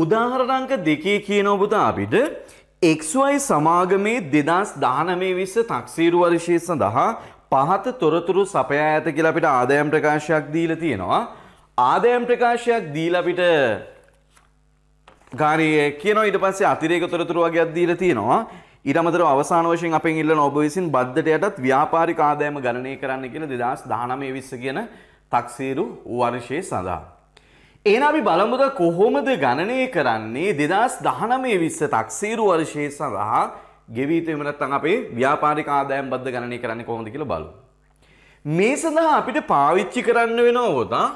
උදාහරණංක දෙකේ කියන ඔබතා අපිට XY සමාගමේ දෙදස් දානමේ විස්ස තක්සීරු වර්ෂය සඳහා පහත තොරතුරු සපයා ඇත කියලා අපිට ආදායම් ප්‍රකාශයක් දීලා තියෙනවා. ආදායම් ප්‍රකාශයක් දීලා අපිට ගානේ කියනවා ඊට පස්සේ අතිරේක තොරතුරු වගේක් දීලා තියෙනවා. ඊට අමතරව අවසාන වශයෙන් අපෙන් ඉල්ලන ඔබ විසින් බද්දට යටත් ව්‍යාපාරික ආදායම ගණනය කරන්න කියන 2019 20 කියන තක්සීරු වර්ෂයේ සඳහා එන අපි බලමුද කොහොමද ගණනය කරන්නේ දෙදස් දහනමේ විස්ස තක්සේරු වර්ෂය සඳහා ගෙවීතමනත්තන් අපේ ව්‍යාපාරික ආදායම් බද්ධ ගණනය කරන්නේ කොහොමද කියලා බලු. මේ සඳහා අපිට පාවිච්චි කරන්න වෙන හෝතා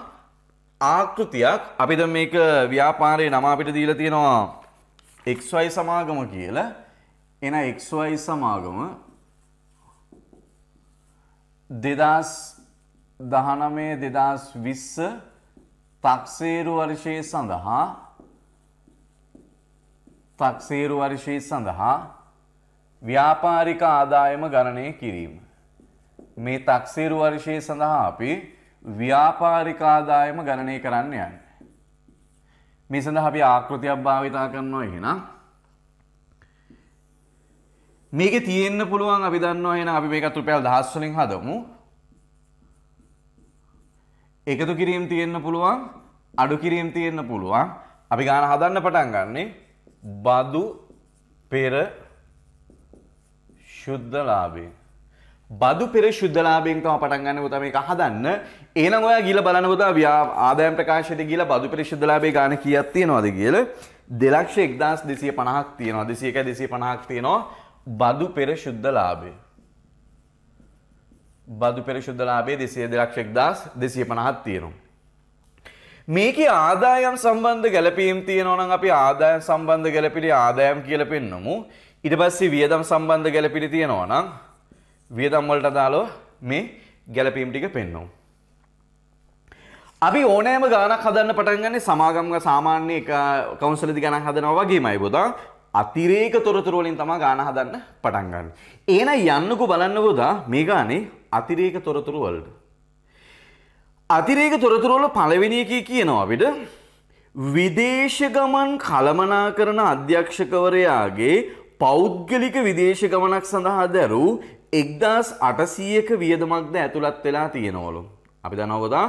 ආකෘතියක් අපිද මේක ව්‍යාපාරය නම අපිට දීල තියෙනවා එක්වයි සමාගම කියලා එන එක්වයි සමාගම දෙදස් දහනමේ දෙදස් විස්ස තක්සේරු වර්ෂය සඳහා තක්සේරු වර්ෂය සඳහා ව්‍යාපාරික ආදායම ගණනය කිරීම. මේ තක්සේරු වර්ෂය සඳහා අපි ව්‍යාපාරික ආදායම ගණනය කරන්න යන්න. මේ සඳහා අපි ආකෘතියක් භාවිතා කරනවා එහෙනම්. මේකේ තියෙන්න පුළුවන් අපි දන්නවා එහෙනම් අපි මේකත් රුපියල් 1000 වලින් හදමු. එකතු කිරීම් තියෙන්න පුළුවන් අඩු කිරීම් තියෙන්න පුළුවන් අපි ගාන හදන්න පටන් ගන්නේ බදු පෙර ශුද්ධලාභේ බදු පෙර ශුද්ධලාභයෙන් තමයි පටන් ගන්න පුතා මේක හදන්න එහෙනම් ඔයා ගිහලා බලන්න පුතා ව්‍යා ආදායම් ප්‍රකාශයට ගිහලා බදු පෙර ශුද්ධලාභේ ගාන කීයක් තියෙනවද කියලා 2250ක් තියෙනවා 201 250ක් තියෙනවා බදු පෙර ශුද්ධලාභේ බදු පෙරශුද්ධලාබේ දෙසේ දෙලක්ෂෙක් දස් දෙසිය පනහත් තියෙනවා. මේක ආදායම් සම්බන්ධ ගැලපීම් තියෙනවන අපි ආදායම් සම්බන්ධ ගැලපිලි ආදායම් කියල පෙන්නමු ඉට පස්සේ වියදම් සම්බන්ධ ගැලපිලි තියෙනවනම් වියදම්වලට දාලෝ මේ ගැලපීම් ටික පෙන්නවා. අපි ඕනෑම ගානක් හදන්න පටන්ගන්නේ සමාගම්ග සාමාන්‍ය කවුන්සලති ගණන් හදනව වගේමයි බොදා අතිරේක තොරතුරුවලින් තමා ගාන හදන්න පටන්ගන්න. ඒන යන්නකු බලන්න බොදා මේ ගානේ අතිරේක තොරතුරු වලට. අතිරේක තොරතුරුවල පළවෙනියකී කියනවා අපිට විදේශ ගමන් කළමනා කරන අධ්‍යක්ෂකවරයාගේ පෞද්ගලික විදේශ ගමනක් සඳහා දැරූ එක්දස් අටසීයක වියදමක්ද ඇතුළත් වෙලා තියෙනවලු. අපි දනවදා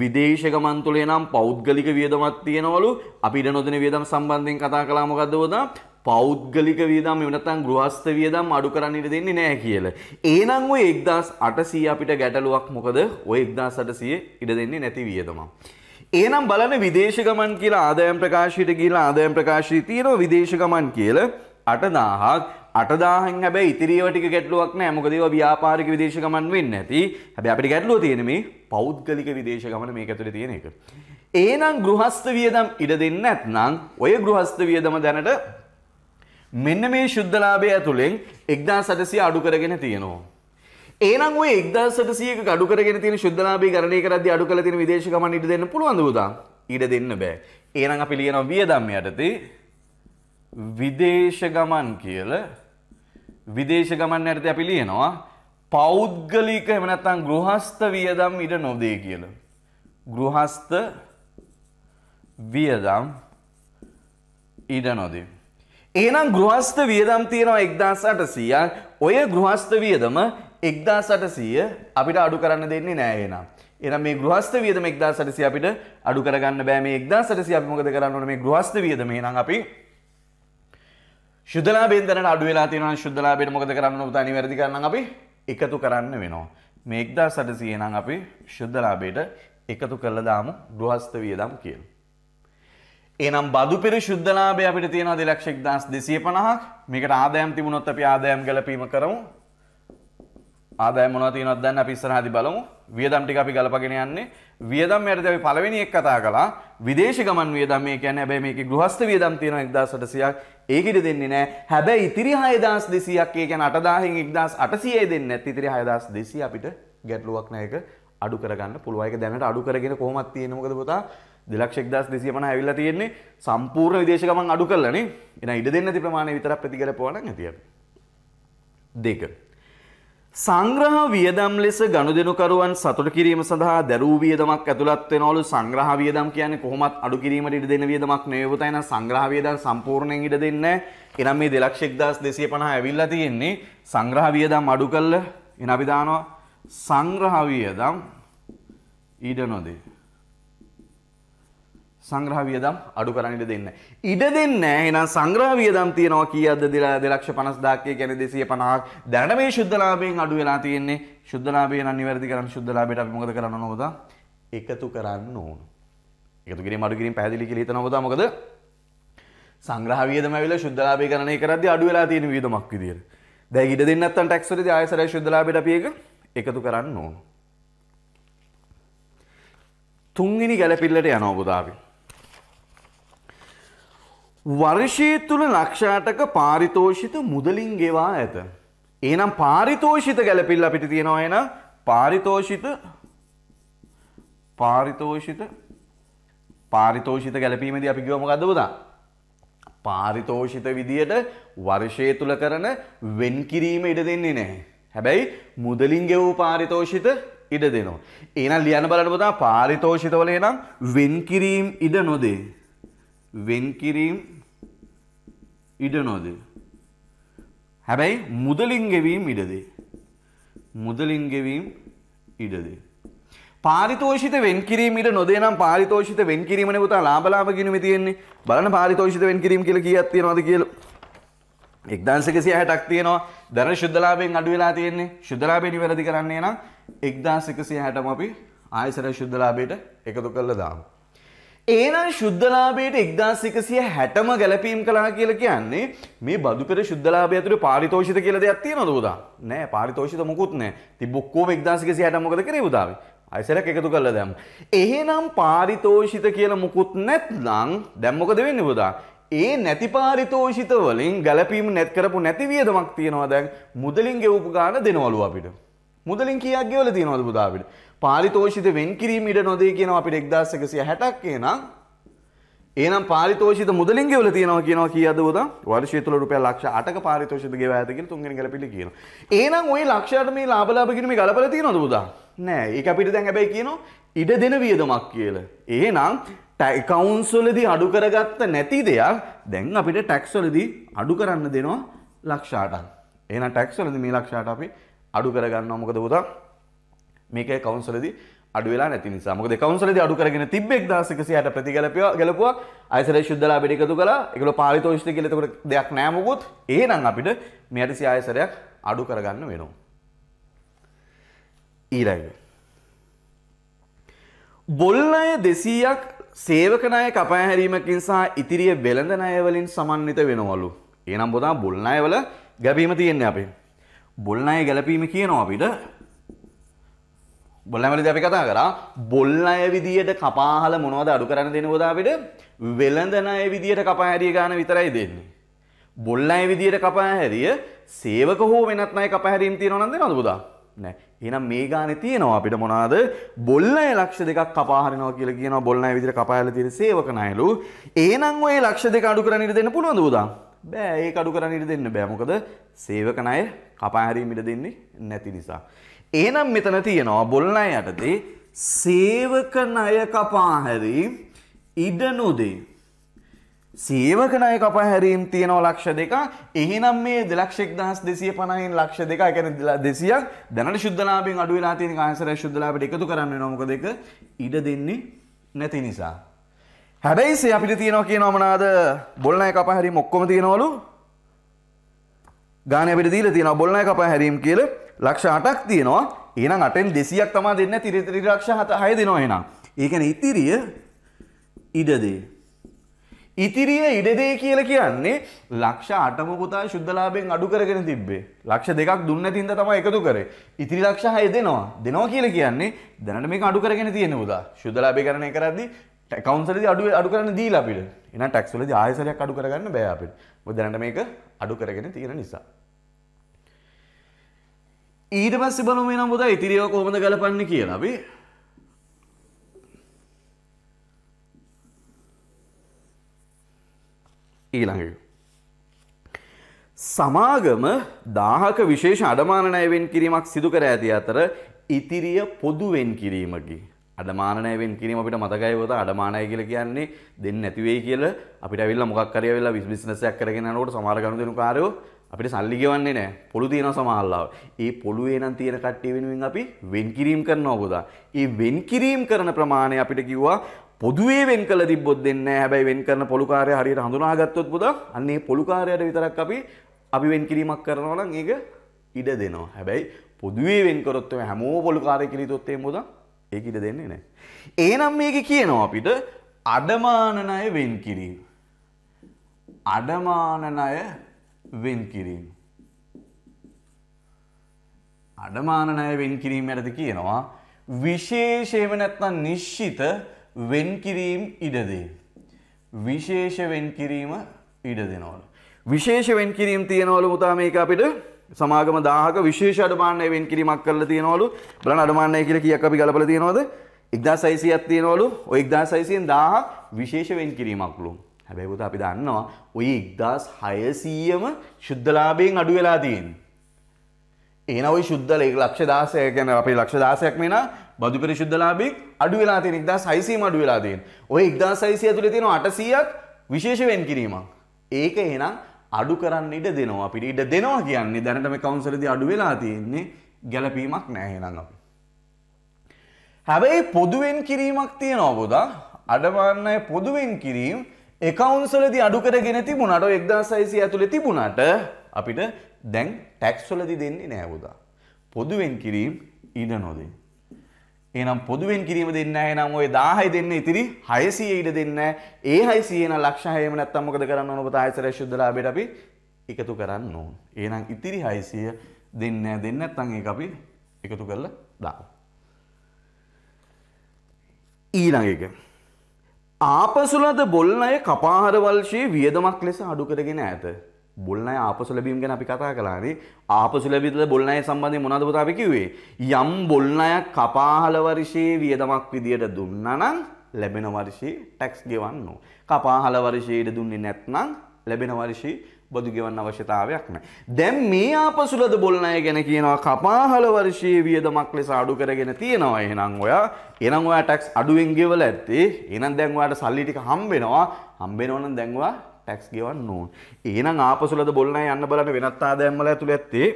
විදේශ ගමන් තුළේ නම් පෞද්ගලික වියදමක් තියෙනවලු අපිට නොදෙන වියදම් සම්බන්ධයෙන් කතා කළා මොකද්ද වදා පෞද්ගලික වියදම් එවනතන් ගෘහස්ත වියදම් අඩු කරන්නට දෙන්නේ නෑ කියල. ඒනං ඔය එක්දස් අටසී අපිට ගැටලුවක් මොකද ඔය එක්දස් අටසිය ඉඩ දෙන්නේ නැති වියදම. ඒනම් බලන විදේශගමන් කියලා ආදයම් ප්‍රකාශයට කියලා ආදයම් ප්‍රකාශී තියෙන විදේශගමන් කියල අටදාහක් අටදාහන් හැබැ ඉතිරිවටික ගැටලුවක් නෑ මොකදව ව්‍යාපාරික විදේශගමන් වෙන්න ඇති හැබැ අපිට ගැටලුව තියෙන මේ පෞද්ගලික විදේශගමන මේ ඇතුළ තියෙන එක. ඒනම් ගෘහස්ත වියදම් ඉඩ දෙන්න ඇත්නම් ඔය ගෘහස්ත වියදම දැනට මෙන්න මේ ශුද්ධලාභය ඇතුළෙන් එක්දා සටසිය අඩු කරගෙන තියෙනවා. ඒනම් ඔය එක්දා සටසියක අඩු කරගෙන තියෙන ශුද්ධලාභය ගණනය කරද්දී අඩු කළ තියෙන විදේශ ගමන් ඉඩ දෙන්න පුළුවන්ද උදා? ඉඩ දෙන්න බෑ. ඒනම් අපි ලියනවා වියදම් යටතේ විදේශ ගමන් කියල විදේශ ගමන් යටතේ අපි ලියනවා පෞද්ගලික එහෙම නැත්නම් ගෘහස්ත වියදම් ඉඩ නොදේ කියලා. ගෘහස්ත වියදම් ඉඩ නොදේ. එහෙනම් ගෘහස්ත වියදම් තියෙනවා 1800ක්. ඔය ගෘහස්ත වියදම 1800 අපිට අඩු කරන්න දෙන්නේ නෑ එහෙනම්. එහෙනම් මේ ගෘහස්ත වියදම 1800 අපිට අඩු කරගන්න බෑ. මේ 1800 අපි මොකද කරන්න ඕනේ? මේ ගෘහස්ත වියදම එහෙනම් අපි ශුද්ධලාභයෙන් දැනට අඩු වෙලා තියෙනවා නම් ශුද්ධලාභයට මොකද කරන්න ඕන පුතානි වැඩි කරන්න අපි එකතු කරන්න වෙනවා. මේ 1800 නම් අපි ශුද්ධලාභයට එකතු කරලා දාමු ගෘහස්ත වියදම් කියලා. එනම් බදු පෙරි ශුද්ධලාභය අපිට තියෙන දෙලක්ෂෙක් දස් දෙසිය පණහක් මේකට ආදායම් තිබුණොත් අපි ආදායම් ගැලපීම කරමු ආදායම් මොනවා තියෙනවද දැන් අපි ඉස්සරහදී බලමු වියදම් ටික අපි ගලපගෙන යන්නේ වියදම් යටතේ අපි පළවෙනි එක කතා කළා විදේශ ගමන් වියදම් මේ කියන්නේ හැබැයි මේකේ ගෘහස්ත වියදම් තියෙනවා 1800ක් ඒක ඉඩ දෙන්නේ නැහැ හැබැයි ඉතිරි 6200ක් ඒ කියන්නේ 8000න් 1800යි දෙන්නේ නැත් ඉතිරි 6200 අපිට ගැටලුවක් නැහැ ඒක අඩු කරගන්න පුළුවන් ඒක දැනට අඩු කරගෙන කොහොමද තියෙන්නේ මොකද පුතා දෙලක්ෂෙක්දස් දෙසියමන ඇවිල්ලා තියෙන්නේ සම්පූර්ණ විදේශගමන් අඩු කරලනේ එන ඉඩ දෙන්න ඇති ප්‍රමාණය විතරක් ප්‍රතිකරපවන ඇතිය. දෙක. සංග්‍රහ වියදම් ලෙස ගනුදෙනුකරුවන් සතුට කිරීම සඳහා දැරූ වියදමක් ඇතුළත් වෙනවලු සංග්‍රහ වියදම් කියන්නේ කොහොමත් අඩු කිරීමට ඉඩ දෙන වියදමක් නෙවෙයි පුතා එහෙනම් සංග්‍රහ වියදම් සම්පූර්ණයෙන් ඉඩ දෙන්නේ නැහැ එහෙනම් මේ 2650 ඇවිල්ලා තියෙන්නේ සංග්‍රහ වියදම් අඩු කරලා එහෙනම් අපි දානවා සංග්‍රහ වියදම් ඉඩ නොදේ සංග්‍රහ වියදම් අඩු කරන්න ඉඩ දෙන්න. ඉඩ දෙන්න එහෙනම් සංග්‍රහ වියදම් තියනවා කීයක්ද 250000ක් ඒ කියන්නේ 250ක් දැනට මේ සුද්ධලාභයෙන් අඩු වෙලා තියෙන්නේ. සුද්ධලාභය නම් නිවැරදි කරන්න සුද්ධලාභයට අපි මොකද කරන්න ඕන හොදා? එකතු කරන්න ඕන. එකතු කිරීම අඩු කිරීම පැහැදිලි කියලා හිතනවා හොදා මොකද? සංග්‍රහ වියදම ඇවිල්ලා සුද්ධලාභය ගණනය කරද්දී අඩු වෙලා තියෙන වියදමක් විදියට. දැන් ඉඩ දෙන්න නැත්නම් ටැක්ස් වලදී ආයසරයි සුද්ධලාභයට අපි ඒක එකතු කරන්න ඕන. තුන්වෙනි ගැළපිල්ලට යනවා ඔබ දාපි. වර්ෂය තුළ ලක්ෂාටක පාරිතෝෂිත මුදලින් ගෙවා ඇත. ඒනම් පාරිතෝෂිත ගැලපිල්ල අපිට තියෙනවා එන පාරිතෝෂිත පාරිතෝෂිත පාරිතෝෂිත ගැලපීමද අපි ගිවම ගදවදා. පාරිතෝෂිත විදියට වර්ෂය තුළ කරන වෙන් කිරීම ඉඩ දෙන්නේ නැහැ. හැබැයි මුදලින් ගෙවූ පාරිතෝෂිත ඉඩ දෙනවා. ඒනම් ලියන බලනපුතා පාරිතෝෂිතවල එනම් වෙන්කිරීම් ඉඩ නොදේ. වෙන්කිරීම් ඉඩ නොදේ. හැබැයි මුදලින් ගෙවීම් ඉඩදේ. මුදලින් ගෙවීම් ඉඩදේ. පාරිතෝෂිත වෙන් කිරීමට නොදේ නම් පාරිතෝෂිත වෙන් කිරීමන පුතා ලාබලාම ගිනම තියෙන්නේ බලන පාරිතෝෂිත වෙන් කිරීම කියල කියත් තියෙනවාද කියල එක්දාන්සකසිය හැටක් තියෙනවා දැන ශුද්ධලාබෙන් අඩු වෙලා තියෙන්නේ ශුද්ධලාබෙනි වැරදි කරන්නේ නම් එක්දාසකසිය හැටම අපි ආයසර ශුද්ධලාබයට එකතු කරල දාමු. ඒනම් ශුද්ධලාභයට එක්දාස් එකසිය හැටම ගැලපීම් කලා කියල කියන්නේ මේ බදුපෙර ශුද්ධලාභය ඇතුළේ පාරිතෝෂිත කියලා දෙයක් තියෙනවද උදා? නෑ පාරිතෝෂිත මුකුත් නෑ. තිබ්බ ඔක්කොම 1660 මොකද කරේ උදාවේ? අයිසරක් එකතු කරලා දැම්ම. එහෙනම් පාරිතෝෂිත කියලා මුකුත් නැත්නම් දැන් මොකද වෙන්නේ පුතා? ඒ නැති පාරිතෝෂිත වලින් ගැළපීම් නැත් කරපු නැති වියදමක් තියනවා දැන් මුදලින් ගෙවපු ගාන දෙනවලු අපිට. මුදලින් කීයක් ගෙවලා තියනවද පුතා අපිට? පාරිතෝෂිත වෙන් කිරීම ඉඩ නොදේ කියනවා අපිට 1160ක් එනං එහෙනම් පාරිතෝෂිත මුදලින් ගෙවලා තියෙනවා කියනවා කීයද උදා වර්ෂය තුල රුපියල් ලක්ෂ 8ක පාරිතෝෂිත ගෙවා ඇත කියලා තුන්වෙනි ගැලපිලි කියනවා. එහෙනම් ওই ලක්ෂයට මේ ලාභ ලාභ කිරීම ගලපලා තියෙනවද උදා? නෑ. ඒක අපිට දැන් හැබැයි කියනවා ඉඩ දෙන වියදමක් කියලා. එහෙනම් ටැක්ස් වලදී අඩු කරගත්ත නැති දෙයක් දැන් අපිට ටැක්ස් වලදී අඩු කරන්න දෙනවා ලක්ෂ 8ක්. එහෙනම් ටැක්ස් වලදී මේ ලක්ෂ 8 අපි අඩු කරගන්නවා මොකද උදා? මේක කවන්සලද අඩුවෙලා නැති නිසා මොකද කවන්සලද අඩු කරගෙන තිබෙක් දාසකසියට ප්‍රතිගලපය ගලපුවා අයිසර ශුද්ධලා බෙඩිකතු කලා එකල පාලිතෝෂ්ට කෙලෙතකට දෙයක් නෑමකුත් ඒනම් අපිට මෙයටසි ආයසරයක් අඩු කරගන්න වෙනවා. ඊරයි. බොල්නය දෙසීයක් සේවකනය කපෑහැරීමකින් සහ ඉතිරිය වෙළඳ නයවලින් සමන්විත වෙනවලු. ඒනම් බොදා බොල්නයවල ගැබීම තියෙන්නේ අපේ. බොල්නය ගැලපීම කියනවා අපිට බොල්ලමලි අපි කතා කරා බොල් අය විදියට කපාහල මොනවද අඩු කරන්න දෙනවද අපිට වෙළඳන අය විදියට කපා හැරිය ගන්න විතරයි දෙන්නේ. බොල් අය විදියට කපා හැරිය සේවක හෝ වෙනත් අය කපා හැරීම් තියෙනවනම් දෙනවද පුතා? නෑ. එහෙනම් මේ ගානේ තියෙනවා අපිට මොනවාද? බොල් අය ලක්ෂ දෙකක් කපා හරිනවා කියලා කියනවා බොල් අය විදියට කපා හැරලා තියෙන සේවක ණයලු. එහෙනම් ඔය ලක්ෂ දෙක අඩු කරන්න ඉඩ දෙන්න පුළුවන්ද පුතා? බෑ ඒක අඩු කරන්න ඉඩ දෙන්න බෑ මොකද සේවක ණය කපා හැරීම් ඉඩ දෙන්නේ නැති නිසා. එහෙනම් මෙතන තියෙනවා බොල්ලන් යටතේ සේවක ණය කපා හැරීම ඉඩ නොදේ. සේවක ණය කපා හැරීම තියෙනවා ලක්ෂ දෙක. එහෙනම් මේ 261250න් ලක්ෂ දෙක, ඒ කියන්නේ 200ක් දැනට සුද්ධලාභයෙන් අඩු වෙලා තියෙන කාංශරය සුද්ධලාභයට එකතු කරන්න වෙනවා මොකද ඒක ඉඩ දෙන්නේ නැති නිසා. හැබැයි සේ අපිට තියෙනවා කියනවා මොනවාද? බොල්ලන් ණය කපා හැරීම ඔක්කොම තියෙනවලු. ගානේ අපිට දීලා තියෙනවා බොල්ලන් ණය කපා හැරීම කියලා ලක්ෂ අටක් තියෙනවා ඒනම් අටෙන් දෙසියක් තමා දෙන්න තිරිතරි ලක්ෂ හත හය දෙනවා එනම් ඒකන ඉතිරිය ඉඩදේ. ඉතිරිය ඉඩදේ කියල කියන්නේ ලක්ෂ අටම පුතා ශුද්ධලාබෙන් අඩු කරගෙන තිබේ ලක්ෂ දෙකක් දුන්න තින්ද තම එකතු කර ඉතිරි ලක්ෂ හය දෙනවා දෙනවා කියල කියන්නේ දැනට මේ අඩු කරගෙන තියෙන පුදා ශුද්ධලාබය කරණය කරදදි ටැකවන්සල අඩු අඩු කරන දී ලබිට එන ටැක්සුල ආයසරයක් අඩු කරගන්න බෑපිට දැනට මේක අඩු කරගෙන තියෙන නිසා. ඊට පස්ස බලම නම් බොද ඉතිරිව කොහොමද ගලපන්න කියලබි ඊළඟ සමාගම දාහක විශේෂ අඩමානනයවෙන් කිරීමක් සිදුකර ඇති අතර ඉතිරිය පොදුවෙන් කිරීමකි අඩමානයවෙන් කිරීම අපිට මතකයිවත අඩමානය කියල කියන්නේ දෙන්න ඇතිවේ කියල අපිට විල්ල මොක්කරය වෙලා විශිනසයක් කරගෙන නට සමාරගණු දෙනු කාරයෝ අපිට සල්ලි ගෙවන්නේ නැහැ. පොළු තියෙන සමහරවල්. ඒ පොළුවේ නම් තියෙන කට්ටිය වෙනුවෙන් අපි වෙන් කිරීම කරනවා පුතා. ඒ වෙන් කිරීම කරන ප්‍රමාණය අපිට කිව්වා පොදුවේ වෙන් කළ තිබ්බොත් දෙන්නේ නැහැ. හැබැයි වෙන් කරන පොළු කාර්යය හරියට හඳුනාගත්තොත් පුතා අන්න ඒ පොළු කාර්යයට විතරක් අපි අපි වෙන් කිරීමක් කරනවා නම් ඒක ඉඩ දෙනවා. හැබැයි පොදුවේ වෙන් කරොත් ඔය හැමෝම පොළු කාර්යය කියලා හිතුවොත් එහෙම පුතා ඒක ඉඩ දෙන්නේ නැහැ. එහෙනම් මේක කියනවා අපිට අඩමාන ණය වෙන් කිරීම. අඩමාන ණය වෙන් කිරීම. අඩමාන ණය වෙන් කිරීම යටතේ කියනවා විශේෂයෙන්ම නැත්නම් නිශ්චිත වෙන් කිරීම ඉඩ දෙයි. විශේෂ වෙන් කිරීම ඉඩ දෙනවලු. විශේෂ වෙන් කිරීම තියනවලු මුතා මේක අපිට සමාගම 1000ක විශේෂ අඩමානය වෙන් කිරීමක් කරලා තියනවලු. බලන්න අඩමානය කියලා කීයක් අපි ගලපලා තියනවද? 1600ක් තියනවලු. ওই 1600න් 1000ක් විශේෂ වෙන් කිරීමක්ලු. හැබැයි පුතා අපි දන්නවා ওই 1600ම සුද්ධලාභයෙන් අඩු වෙලා තියෙන්නේ. එහෙනම් ওই සුද්ධ ලක්ෂ 16 කියන්නේ අපේ ලක්ෂ 16ක් මේන බදු පරිශුද්ධලාභයෙන් අඩු වෙලා තියෙන 1600ම අඩු වෙලා තියෙන. ওই 1600 ඇතුලේ තියෙන 800ක් විශේෂ වෙන් කිරීමක්. ඒක එහෙනම් අඩු කරන්න ඉඩ දෙනවා අපිට ඉඩ දෙනවා කියන්නේ දැනට මේ කවුන්සලේදී අඩු වෙලා තියෙන්නේ ගැළපීමක් නැහැ එහෙනම් අපි. හැබැයි පොදුවෙන් කිරීමක් තියෙනවා පොදා අඩවන්නයි පොදුවෙන් කිරීම එකවුන්සලදි අඩු කරගෙන තිබුණට එක්දා සයිසිය ඇතුළෙ තිබුණට අපිට දැන් ටැක්ස්වලදි දෙන්නේ නෑවුදා. පොදුවෙන් කිරීම් ඉඩ නොදේ. ඒනම් පොදුවෙන් කිරීම දෙන්න නම් ඔය දාහයි දෙන්න ඉතිරි හයසිය ඉඩ දෙන්න ඒ හයිසියන ලක්ෂහයම නැත්තම්මකද කරන්න නොපත හයිසර ශුද්ධලාබට අපි එකතු කරන්න ඕන්. ඒනම් ඉතිරි හයිසිය දෙන්න දෙන්න ඇත්තන් ඒ අපි එකතු කරලා දා. ඊළඟ එක. ආපසුලද බොල්නය කපාහරවල්ශයේ වියදමක් ලෙස අඩු කරගෙන ඇත. බොල්නය ආපසු ලැබීම් ගැන අපි කතා කලානේ ආපසු ලැබිත බොල්නය සම්බන්ධය මොනද පුතාපි කිව්වේ. යම් බොල්නය කපාහලවර්ෂයේ වියදමක් විදියට දුන්නනම් ලැබෙන වර්ෂයේ ටැක්ස් ගෙවන්න. කපාහලවර්ෂයට දුන්නේ නැත්නම් ලැබෙන වර්ෂයේ බදු ගෙවන්න අවශ්‍යතාවයක් නෑ. දැන් මේ ආපසුලද බොල්නය ගැන කියනවා කපාහල වර්ෂයේ වියදමක් ලෙස අඩු කරගෙන තියෙනවා. එහෙනම් ඔයා එහෙනම් ඔයා ටැක්ස් අඩුවෙන් ගෙවලා ඇත්තේ. එහෙනම් දැන් ඔයාට සල්ලි ටික හම්බෙනවා. හම්බෙනවා නම් දැන් ඔයා ටැක්ස් ගෙවන්න ඕන. එහෙනම් ආපසුලද බොල්නය යන්න බලන්න වෙනත් ආදායම් වල ඇතුළේ ඇත්තේ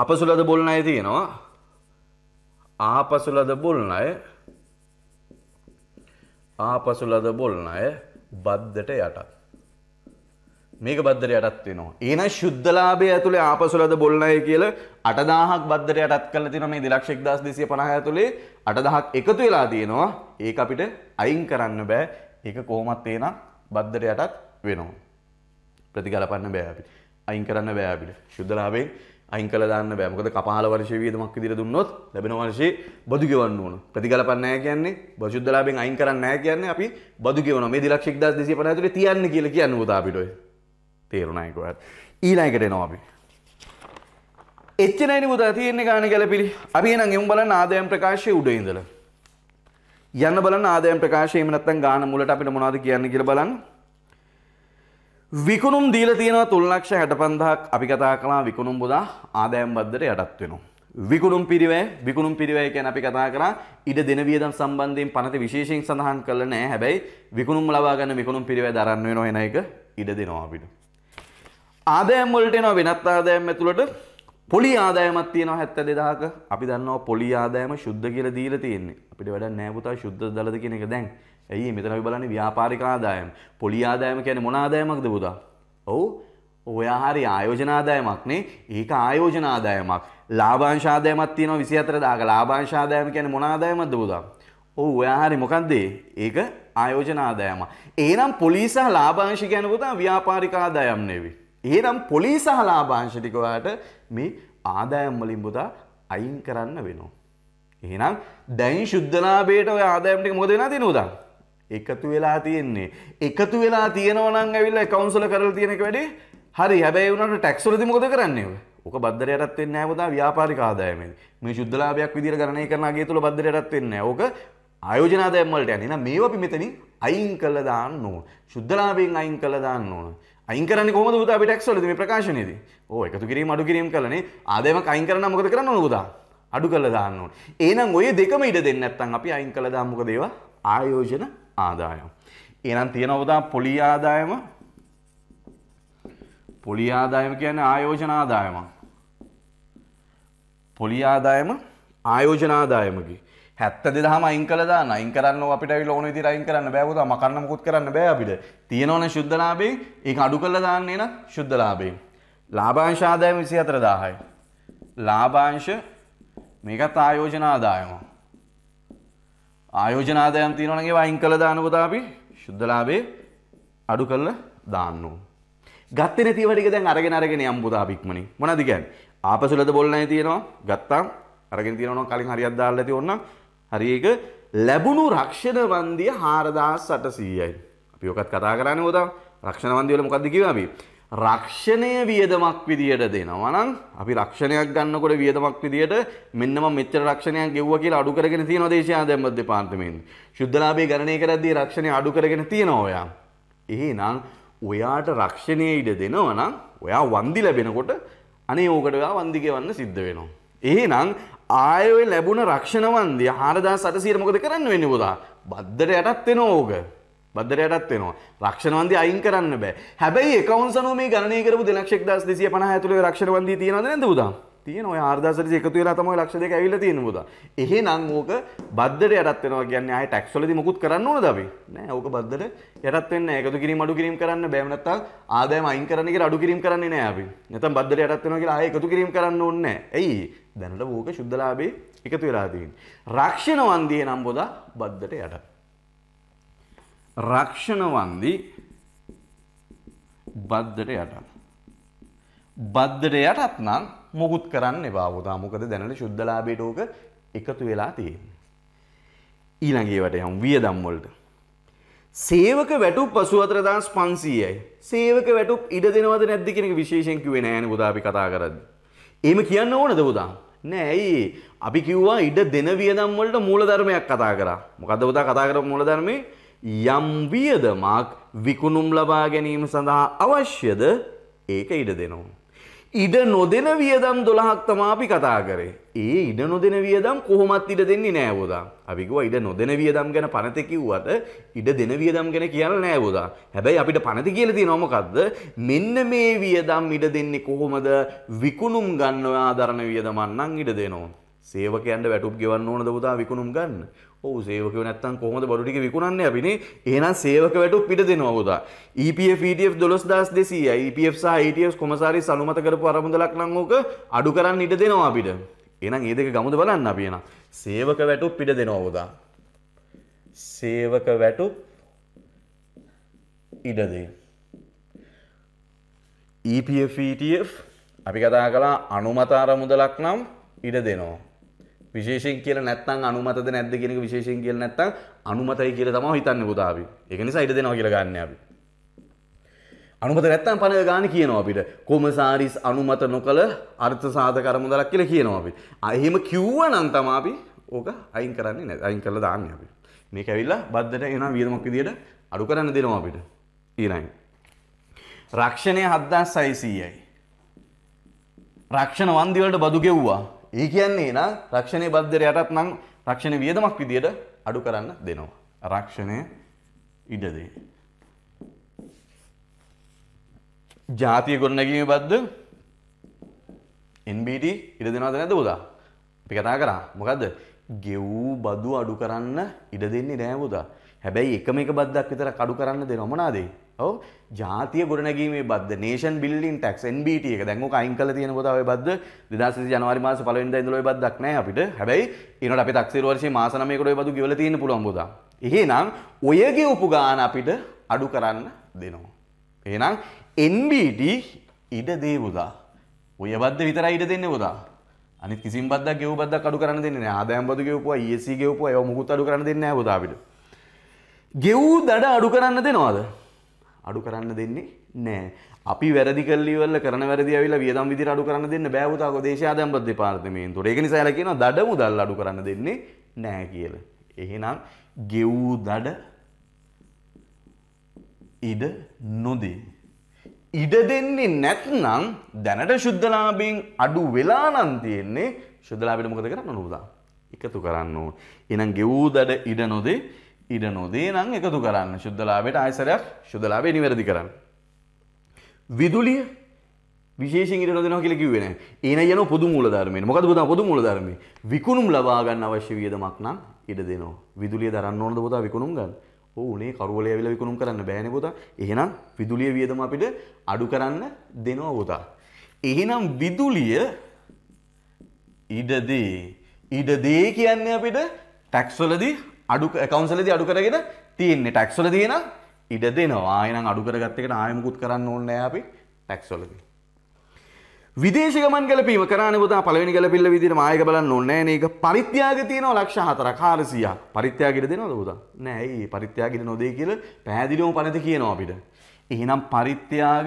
ආපසුලද බොල්නය තියෙනවා. ආපසුලද බොල්නය ආපසුලද බොල්නය බද්දට යටත් මේක බද්දර යටත් වෙනවා. එහෙනම් ශුද්ධලාභය ඇතුලේ ආපසුලද බොල්ණය කියලා 8000ක් බද්දර යටත් කරලා තියෙනවා මේ 2150 ඇතුලේ 8000ක් එකතු වෙලා තියෙනවා. ඒක අපිට අයින් කරන්න බෑ. ඒක කොහොමත් එහෙනම් බද්දර යටත් වෙනවා. ප්‍රතිගලපන්න බෑ අපිට. අයින් කරන්න බෑ අපිට. ශුද්ධලාභයෙන් අයින් කළ දාන්න බෑ. මොකද කපහල වර්ෂයේ වියදමක් විදිහට දුන්නොත් ලැබෙන වර්ෂයේ බදු ගෙවන්න ඕන. ප්‍රතිගලපන්නේ නැහැ කියන්නේ බසුද්ධලාභයෙන් අයින් කරන්නේ නැහැ කියන්නේ අපි බදු ගෙවනවා. මේ 2250 ඇතුලේ තියන්න කියලා කියන්නේ පුතා අපිට ඔය. තේරුණයකොත් ඊලයිකට එනවා අපි එච්චනයි මුද තියෙන්නේ ගාන ගැලපිලි අපි එහෙනම් එමු බලන්න ආදායම් ප්‍රකාශයේ උඩ ඉඳලා යන්න බලන්න ආදායම් ප්‍රකාශය එහෙම නැත්නම් ගාන මුලට අපිට මොනවද කියන්නේ කියලා බලන්න විකුණුම් දීලා තියෙනවා 365000ක් අපි කතා කළා විකුණුම් බොදා ආදායම් බද්දට යටත් වෙනවා විකුණුම් පිරිවැය විකුණුම් පිරිවැය කියන අපි කතා කරා ඉඩ දෙන වියදම් සම්බන්ධයෙන් පනත විශේෂයෙන් සඳහන් කරලා නැහැ. හැබැයි විකුණුම් ලබා ගන්න විකුණුම් පිරිවැය දරන්න වෙනවා එන එක ඉඩ දෙනවා අපිට. ආදෑම්වලටනවා වෙනත් ආදෑම් ඇතුළට පොලි ආදායමත් තියෙනවා හැත්ත දෙදාක අපි දන්නවා පොලි ආදායම ශුද්ධ කියල දීල තියෙන්නේ අපිට වැඩ නෑපුතා ශුද්ධ දලද කියන එක දැන් ඇයි මෙතන අපි බලන්නේ ව්‍යාපාරික ආදායම පොලි ආදායම කියන්නේ මොන ආදායමක්ද පුතා ඔව් ඔයා හරි ආයෝජන ආදායමක් නේ ඒක ආයෝජන ආදායමක් ලාභාංශ ආදායමක් තියෙනවා 24000ක ලාභාංශ ආදායම කියන්නේ මොන ආදායමක්ද පුතා ඔව් ඔයා හරි මොකද්ද ඒක ආයෝජන ආදායම එහෙනම් පොලිසා ලාභාංශ කියන පුතා ව්‍යාපාරික ආදායම් නෙවෙයි ඒනම් පොලිස හලාභාංශටිකවාට මේ ආදායම්වලින් බුදා අයින් කරන්න වෙනවා. එහෙනම් දැයින් ශුද්ධලාබේට ඔය ආදායම්ටික මොකද වෙලා තියෙනවද? එකතු වෙලා තියෙන්නේ. එකතු වෙලා තියෙනවා නම් ඇවිල්ලා කවුන්සල කරලා තියෙන එක වැඩේ හරි. හැබැයි උනාට ටැක්ස් වලදී මොකද කරන්නේ ඔය? ඕක බද්දරයටත් වෙන්නේ නැහැ පුතා ව්‍යාපාරික ආදායමේදී. මේ ශුද්ධලාභයක් විදියට ගණනය කරන අගය තුල බද්දරයටත් වෙන්නේ නැහැ. ඕක ආයෝජන ආදායම් වලට යන්නේ. එහෙනම් මේවා අපි මෙතනින් අයින් කළා දාන්න ඕන. ශුද්ධලාභයෙන් අයින් කළා දාන්න ඕන. අයිකර කොම ද පිටක්වලද මේ ප්‍රකාශනයද ඕ එකතු කිරීම අඩු කිරීම කලන ආදම අයින් කරන මොකද කරන්න නොදා අඩු කල දාන්නවන් ඒනම් ඔය දෙකම ඉට දෙන්න ඇත්තන් අපි අයින් කළ දාමක දේව ආයෝජන ආදායම්. ඒනම් තියෙන ඔදා පොලි ආදායම පොලි ආදායම කියන ආයෝජන ආදායම. පොලි ආදායම ආයෝජන ආදායමකි. හැත්ත දෙදහම අයින් කළදා නයින් කරන්න අපිට ලෝන විදිහට අයින් කරන්න බෑ පුතා මකන්න මොකුත් කරන්න බෑ අපිට. තියෙනවනේ ශුද්ධ ලාභයෙන් ඒක අඩු කරලා දාන්න එන ශුද්ධ ලාභයෙන්. ලාභාංශ ආදායම 24000යි. ලාභාංශ මේකත් ආයෝජන ආදායම. ආයෝජන ආදායම් තියෙනවනේ ඒවා අයින් කළා දාන පුතා අපි ශුද්ධ ලාභේ අඩු කරලා දාන්න ඕන. ගත්තේ නැති ඒවා ටික දැන් අරගෙන අරගෙන යම් පුතා පික්මනේ. මොනවද කියන්නේ? ආපසුලද බොල් නැහැ තියෙනවා. ගත්තාම අරගෙන තියෙනවා කලින් හරියක් දාලා ඇති ඕනනම් හරිඒක ලැබුණු රක්ෂණ වන්දිය හාරදහස් සටසීයයි. අපි යොකත් කතා කරන්න ෝද රක්ෂණ වන්දිවල මොකක්ද කිවබි. රක්ෂණය වියදමක් විදියට දෙනවනම් අපි රක්ෂණයක් ගන්නකොට වියදමක් විදියට මෙන්නම මෙච්චර රක්ෂණයක් ගෙව්වා කියලා අඩු කරගෙන තියෙනවා දේශයා දැම්මත් දෙපාර්තමේන්තුව. ශුද්ධලාභයේ ගණනය කරද්දී රක්ෂණය අඩු කරගෙන තියෙනවා ඔයා. එහෙනම් ඔයාට රක්ෂණය ඉඩ දෙනවනම් ඔයා වන්දි ලැබෙනකොට අනේ ඕකට ඔයා වන්දි ගෙවන්න සිද්ධ වෙනවා. එහෙනම් ආයෝය ලැබුණ රක්ෂණවන්දය හාරදා සටසීර මොකද කරන්න වෙන්න පුදා බද්ධට යටත් වෙන ඕක බද්ධරයටත් වෙනවා රක්ෂණවන්දි අයින් කරන්න බෑ හැබැයි එකවන්සනෝ මේ ගණනය කරපු දෙලක්ෂෙක් දස් දෙසිය පනහ ඇතුළේ රක්ෂණවන්දී තියෙනවද නැද්ද පුදා තියෙන ඔය ආර්දසට එකතු වෙලා තමයි ලක්ෂ දෙක ඇවිල්ලා තියෙන පුදා එහෙනම් ඕක බද්ධට යටත් වෙනවා කියන්නේ ආයේ ටැක්ස් වලදී මුකුත් කරන්න ඕනද අපි නෑ ඕක බද්ධට යටත් වෙන්නේ නෑ එකතු කිරීම අඩු කිරීම කරන්න බෑ නැත්තම් ආදායම අයින් කරන්න කියලා අඩු කිරීම කරන්නේ නෑ අපි නැත්තම් බද්ධට යටත් වෙනවා කියලා ආයේ එකතු කිරීම කරන්න ඕනේ නෑ එයි දැනට ඕක ශුද්ධලාබේ එකතු වෙලාතිීන්. රක්ෂණ වන්දිය නම් බොදා බද්ධට යට. රක්ෂණ වන්දි බද්ධට යට. බද්ධට යටත් නම් මොකුත් කරන්න බාවතා මොකද දැනට ශුද්ධලාබේට ඕක එකතු වෙලා තියෙන්. ඊළඟේවට යම් විය දම්වලට. සේවක වැටු පසු අතරදාස් පන්සීයයි. සේවක වැටු ඉඩ දෙනවද නැද්දිකෙනක විශේෂෙන්කිවේ නෑන ගොදාපි කතා කරද්දි. එහෙම කියන්න ඕනද පුතා? නෑ ඇයි අපි කිව්වා ඉඩ දෙන වියදම් වලට මූලධර්මයක් කතා කරා. මොකද්ද පුතා කතා කරපු මූලධර්මේ? යම් වියදමක් විකුණුම් ලබා ගැනීම සඳහා අවශ්‍යද ඒක ඉඩ දෙනවා. ඉඩ නොදෙන වියදම් දොළහක් තමා අපි කතා කරේ. ඒ ඉඩ නොදෙන වියදම් කොහොමත් ඉඩ දෙන්නේ නෑ බෝදා. අපි කිව්වා ඉඩ නොදෙන වියදම් ගැන පනත කිව්වට ඉඩ දෙන වියදම් ගැන කියලා නෑ බෝදා. හැබැයි අපිට පනත කියලා තියෙනවා මොකද්ද? මෙන්න මේ වියදම් ඉඩ දෙන්නේ කොහොමද? විකුණුම් ගන්නවා දරන වියදමක් නම් ඉඩ දෙනවා. සේවකයන්ට වැටුප් ගෙවන්න ඕනද පුතා විකුණුම් ගන්න. ඔහු සේවක නැත්තම් කොහොමද බඩු ටික විකුණන්නේ අපිනේ එහෙනම් සේවක වැටු පිට දෙනවා පුතා EPF ETF 12200යි EPF සහ ETFs කොමසාරි සනුමත කරපු අරමුදලක් නම් ඕක අඩු කරන්න ඉඩ දෙනවා අපිට එහෙනම් ඒ දෙක ගමුද බලන්න අපි එහෙනම් සේවක වැටු පිට දෙනවා පුතා සේවක වැටු ඉඩ දෙයි EPF ETF අපි කතා කළා අනුමත අරමුදලක් නම් ඉඩ දෙනවා විශේෂයෙන් කියල නැත්තං අනුමතද නැද්ද කියෙනක විශේෂයෙන් කියල නැත්තං අනුමතයි කියල තම හිතන්න පුතාව එක නිසා ඉඩ දෙනවා කියලා ගන්න අපි. අනුමත නැත්තම් පණ ගාන කියනවා අපිට කොමසාරිස් අනුමත නොකළ අර්ථ සාධ කරමුදලක් කියලා කියනවා අපි. එහෙම කිව්ව නම් තමයි අපි ඕක අයින් කරන්නේ නැත් අයින් කරලා දාන්නේ අපි. මේක ඇවිල්ලා බද්දට එන වියදමක් විදියට අඩු කරන්න දෙනවා අපිට. ඊළඟ. රක්ෂණය 7600යි. රක්ෂණ වන්දි වලට බදු ගෙව්වා ඒ කියන්නේ නම් රක්ෂණය බද්ධර යටත් නම් රක්ෂණ වියදමක් විදියට අඩු කරන්න දෙනවා. රක්ෂණය ඉඩදේ. ජාතිය ගොඩනැගීමේ බද්ද NBD ඉඩ දෙනවද නැද්ද පුතා? අපි කතා කරා. මොකද්ද? ගෙවූ බදු අඩු කරන්න ඉඩ දෙන්නේ නෑ පුතා. හැබැයි එකම එක බද්දක් විතර අඩු කරන්න දෙනවා. මොනවාද ඒ? ඔව ජාතිය ගොඩනැගීමේ බද්ද නේෂන් බිල්ඩින් ටැක්ස් NBT එක දැන් ඔක අයින් කරලා තියෙන පොත ඔය බද්ද 2020 ජනවාරි මාසේ පළවෙනිදා ඉඳලා ඔය බද්දක් නැහැ අපිට. හැබැයි ඊනොට අපි තක්සේරු වර්ෂයේ මාස 9කට ඔය බදු ගෙවලා තියෙන්න පුළුවන් පොත. එහෙනම් ඔය ගෙවපු ගාන අපිට අඩු කරන්න දෙනවා. එහෙනම් NBT ඉඩ දේ පුතා. ඔය බද්ද විතරයි ඉඩ දෙන්නේ පුතා. අනිත් කිසිම බද්දක් ගෙවු බද්දක් අඩු කරන්න දෙන්නේ නැහැ. ආදායම් බදු ගෙවපුවා, ESC ගෙවපුවා ඒවා මුකුත් අඩු කරන්න දෙන්නේ නැහැ පුතා අපිට. ගෙවූ දඩ අඩු කරන්න දෙනවද? අඩු කරන්න දෙන්නේ නෑ. අපි වැරදි කල්ලිවල කරන වැරදි ඇවිල්ලා වියදම් විදිහට අඩු කරන්න දෙන්න බෑ පුතා කොදේශාදම්පත් දෙපාර්තමේන්තුවට. ඒක නිසා එලා කියනවා දඩ මුදල් අඩු කරන්න දෙන්නේ නෑ කියලා. එහෙනම් ගෙවූ දඩ ඉඩ නොදේ. ඉඩ දෙන්නේ නැත්නම් දැනට ශුද්ධලාභයෙන් අඩු වෙලා නම් තියෙන්නේ ශුද්ධලාභයට මොකද කරන්න ඕන පුතා? එකතු කරන්න ඕන. එහෙනම් ගෙවූ දඩ ඉඩ නොදේ ඉඩ නොදේ නම් එකතු කරන්න ශුද්ධලාබයට ආයසරයක් ශුද්ධලාබේ නිවැරදි කරන්න. විදුලිය විශේෂෙන් ඉඩ නොදෙනවා කියලා කිව්වේ නෑ. ඒන යන පොදු මූලධර්මයේ. මොකද පුතා පොදු මූලධර්මයේ විකුණුම් ලබා ගන්න අවශ්‍ය වියදමක් නම් ඉඩ දෙනවා. විදුලිය දරන්න ඕනද පුතා විකුණුම් ගන්න? ඔව් උනේ කරුවලේ ඇවිල්ලා විකුණුම් කරන්න බෑනේ පුතා. එහෙනම් විදුලිය වියදම අපිට අඩු කරන්න දෙනවා පුතා. එහෙනම් විදුලිය ඉඩදී ඉඩදී කියන්නේ අපිට ටැක්ස්වලදී අඩු කවන්සලද අඩු කරගෙන තියන්නේ ටැක්සල තියෙන ඉඩ දෙනවා අයනම් අඩු කරගත්තකට ආයමකුත් කරන්න ඕන්න අපි ටැක්සොලදී. විදේශ ගමන් කල පීම කරන පුතා පළවෙනි කල පිල්ල විදිහට මායක බලන්න ඕනේ නෑ මේක පරිත්‍යාග තියෙනවා ලක්ෂ 4 400ක් පරිත්‍යාගෙට දෙනවද පුතා නෑ ඇයි පරිත්‍යාගෙට නොදේ කියලා පැහැදිලිවම පනත කියනවා අපිට එහෙනම් පරිත්‍යාග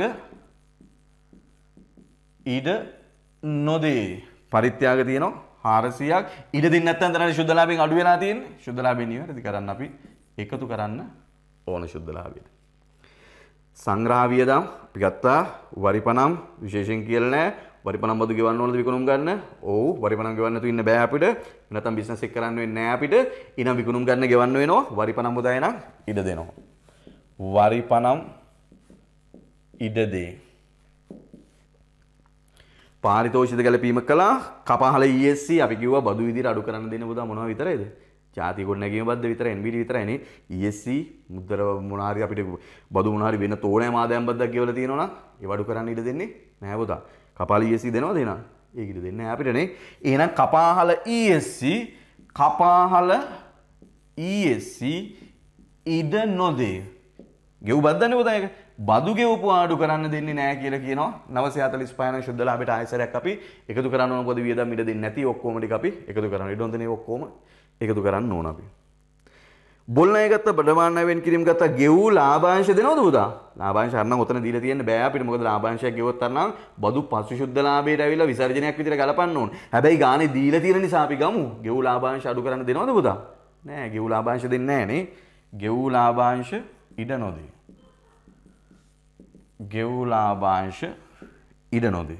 ඉඩ නොදේ පරිත්‍යාග තියෙනවා හාරසියක් ඉඩ දින්නත්තන් තරට ශුද්ධලාබෙන් අඩු වෙලා තියෙන ශුද්ධලාබෙන් නිවැරදි කරන්න අපි එකතු කරන්න ඕන ශුද්ධලාබෙට. සංග්‍රහ වියදම් අපි ගත්තා වරිපනම් විශේෂයෙන් කියලා නෑ වරිපනම් බදු ගෙවන්න ඕනද විකුණුම් ගන්න? ඔව් වරිපනම් ගෙවන්න තු ඉන්න බෑ අපිට. නැත්නම් බිස්නස් එක කරන්න වෙන්නේ නෑ අපිට. ඊනම් විකුණුම් ගන්න ගෙවන්න වෙනවා. වරිපනම් මුදය නම් ඉඩ දෙනවා. වරිපනම් ඉඩ දෙයි. පාරිතෝෂිත ගැලපීම කළා කපහල ESC අපි කිව්වා බදු විදිහට අඩු කරන්න දෙන්න පුතා මොනවා විතරයිද? ජාති ගොඩනැගීම බද්ද විතර NBD විතරයිනේ ESC මුද්දර මොනාරි අපිට බදු මොනාරි වෙන තෝරේ මාදයන් බද්දක් කියවලා තියෙනවා නම් ඒ වඩු කරන්න ඉඩ දෙන්නේ නැහැ පුතා. කපාල ESC දෙනවද එහෙනම්? ඒක ඉඩ දෙන්නේ නැහැ අපිටනේ. එහෙනම් කපාහල ESC කපාහල ESC ඉඩ නොදේ. ගෙව් බද්දන්නේ පුතා ඒක. බදුගෙවපු ආඩු කරන්න දෙන්න නෑ කියල කියන නවස අතල ස්පාන ශුද්ධලාබට ආයසරයක් අපි එකතු කරන්න පොද වියද මිට දෙන්න නැති ඔක්කෝමටි අපි එකතු කරන්න ඉඩොන්දන ඔක්කොම එකතු කරන්න ඕනපි. බොල්න ගත්ත බඩමාන්නවෙන් කිරම් ගත්ත ගෙවූ ලාභංශ දෙනවද පුදා ලාභංශරන ොතන දීලා තියෙන බෑ අපිට මොකද ලාභංශය ගෙවොත් නම් බදු පසුශුද්ධ ලාභයට ඇවිල්ලා විසර්ජනයක් විතර ගලපන්න ඕන. හැබැයි ගානේ දීලා තියෙන නිසා අපි ගමු. ගෙවූ ලාභංශ අඩු කරන්න දෙනවද පුදා? නෑ ගෙවූ ලාභංශ දෙන්නේ නෑනේ. ගෙවූ ලාභංශ ඉඩ නොදේ. ගෙව්ලාභාංශ ඉඩ නොදේ.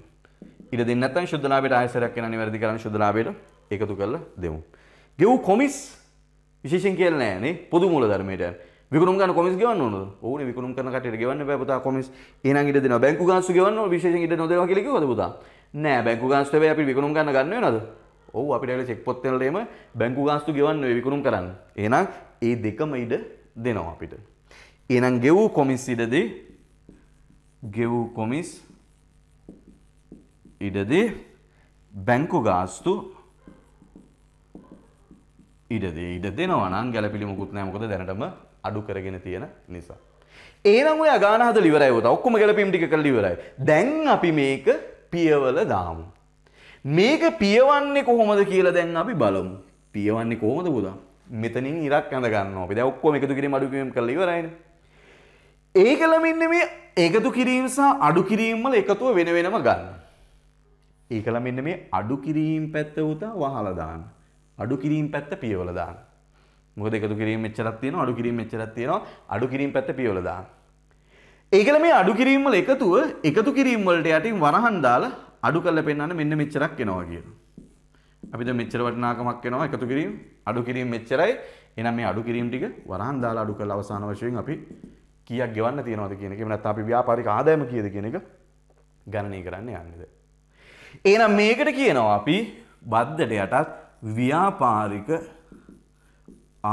ඉඩ දෙන්න නැත්නම් ශුද්ධ ලාභයට ආයසරයක් එන නිවැරදි කරන්න ශුද්ධ ලාභයට එකතු කරලා දෙමු. ගෙව් කොමිස් විශේෂයෙන් කියලා නෑ නේ පොදු මූලධර්මයට. විකුණුම් ගන්න කොමිස් ගෙවන්න ඕනද? ඕනේ විකුණුම් කරන කට්ටියට ගෙවන්න බෑ පුතා කොමිස්. එහෙනම් ඉඩ දෙනවා. බැංකු ගාස්තු ගෙවන්න ඕන විශේෂයෙන් ඉඩ නොදෙනවා කියලා කිව්වද පුතා? නෑ බැංකු ගාස්තු හැබැයි අපි විකුණුම් ගන්න ගන්න වෙනවද? ඔව් අපිට ඇවිල්ලා චෙක් පොත් වලට එම බැංකු ගාස්තු ගෙවන්න ඕනේ විකුණුම් කරන්න. එහෙනම් ඒ දෙකම ඉඩ දෙනවා අපිට. එහෙනම් ගෙව් කොමිස් ඉඩදී ගෙවූ කොමිස් ඉඩදී බැංකු ගාස්තු ඉඩදී ඉඩ දෙනවා නම් ගැළපිලි මුකුත් නැහැ මොකද දැනටම අඩු කරගෙන තියෙන නිසා. එහෙනම් ඔය අගාන හද ඉවරයි වුණා. ඔක්කොම ගැළපීම් ටික කරලා ඉවරයි. දැන් අපි මේක පියවල දාමු. මේක පියවන්නේ කොහොමද කියලා දැන් අපි බලමු. පියවන්නේ කොහොමද පුතා? මෙතනින් ඉරක් ඇඳ ගන්නවා. අපි දැන් ඔක්කොම එකතු කිරීම අඩු කිරීම කරලා ඉවරයිනේ. ඒ කළමින්න මේ ඒකතු කිරීම සහ අඩු කිරීම්වල එකතුව වෙන වෙනම ගන්න. ඒ කළ මෙන්න මේ අඩු කිරීම් පැත්ත උතා වහලා දාන්න. අඩු කිරීම් පැත්ත පියවල දාන්න. මොකද එකතු කිරීම මෙච්චරක් තියෙනවා අඩු කිරීම මෙච්චරක් තියෙනවා අඩු කිරීම් පැත්ත පියවල දාන්න. ඒකල මේ අඩු කිරීම් වල එකතුව එකතු කිරීම් වලට යටින් වරහන් දාලා අඩු කරලා පෙන්නන්න මෙන්න මෙච්චරක් එනවා කියනවා. අපි දැන් මෙච්චර වටිනාකමක් එනවා එකතු කිරීම අඩු කිරීම මෙච්චරයි. එහෙනම් මේ අඩු කිරීම් ටික වරහන් දාලා අඩු කරලා අවසාන වශයෙන් අපි කියක් ගෙවන්න තියනවද කියනක නත් අපි ව්‍යාපාරික ආදායම කියද කියනක ගණනය කරන්න යන්නද. ඒනම් මේකට කියනවා අපි බද්ධට යටත් ව්‍යාපාරික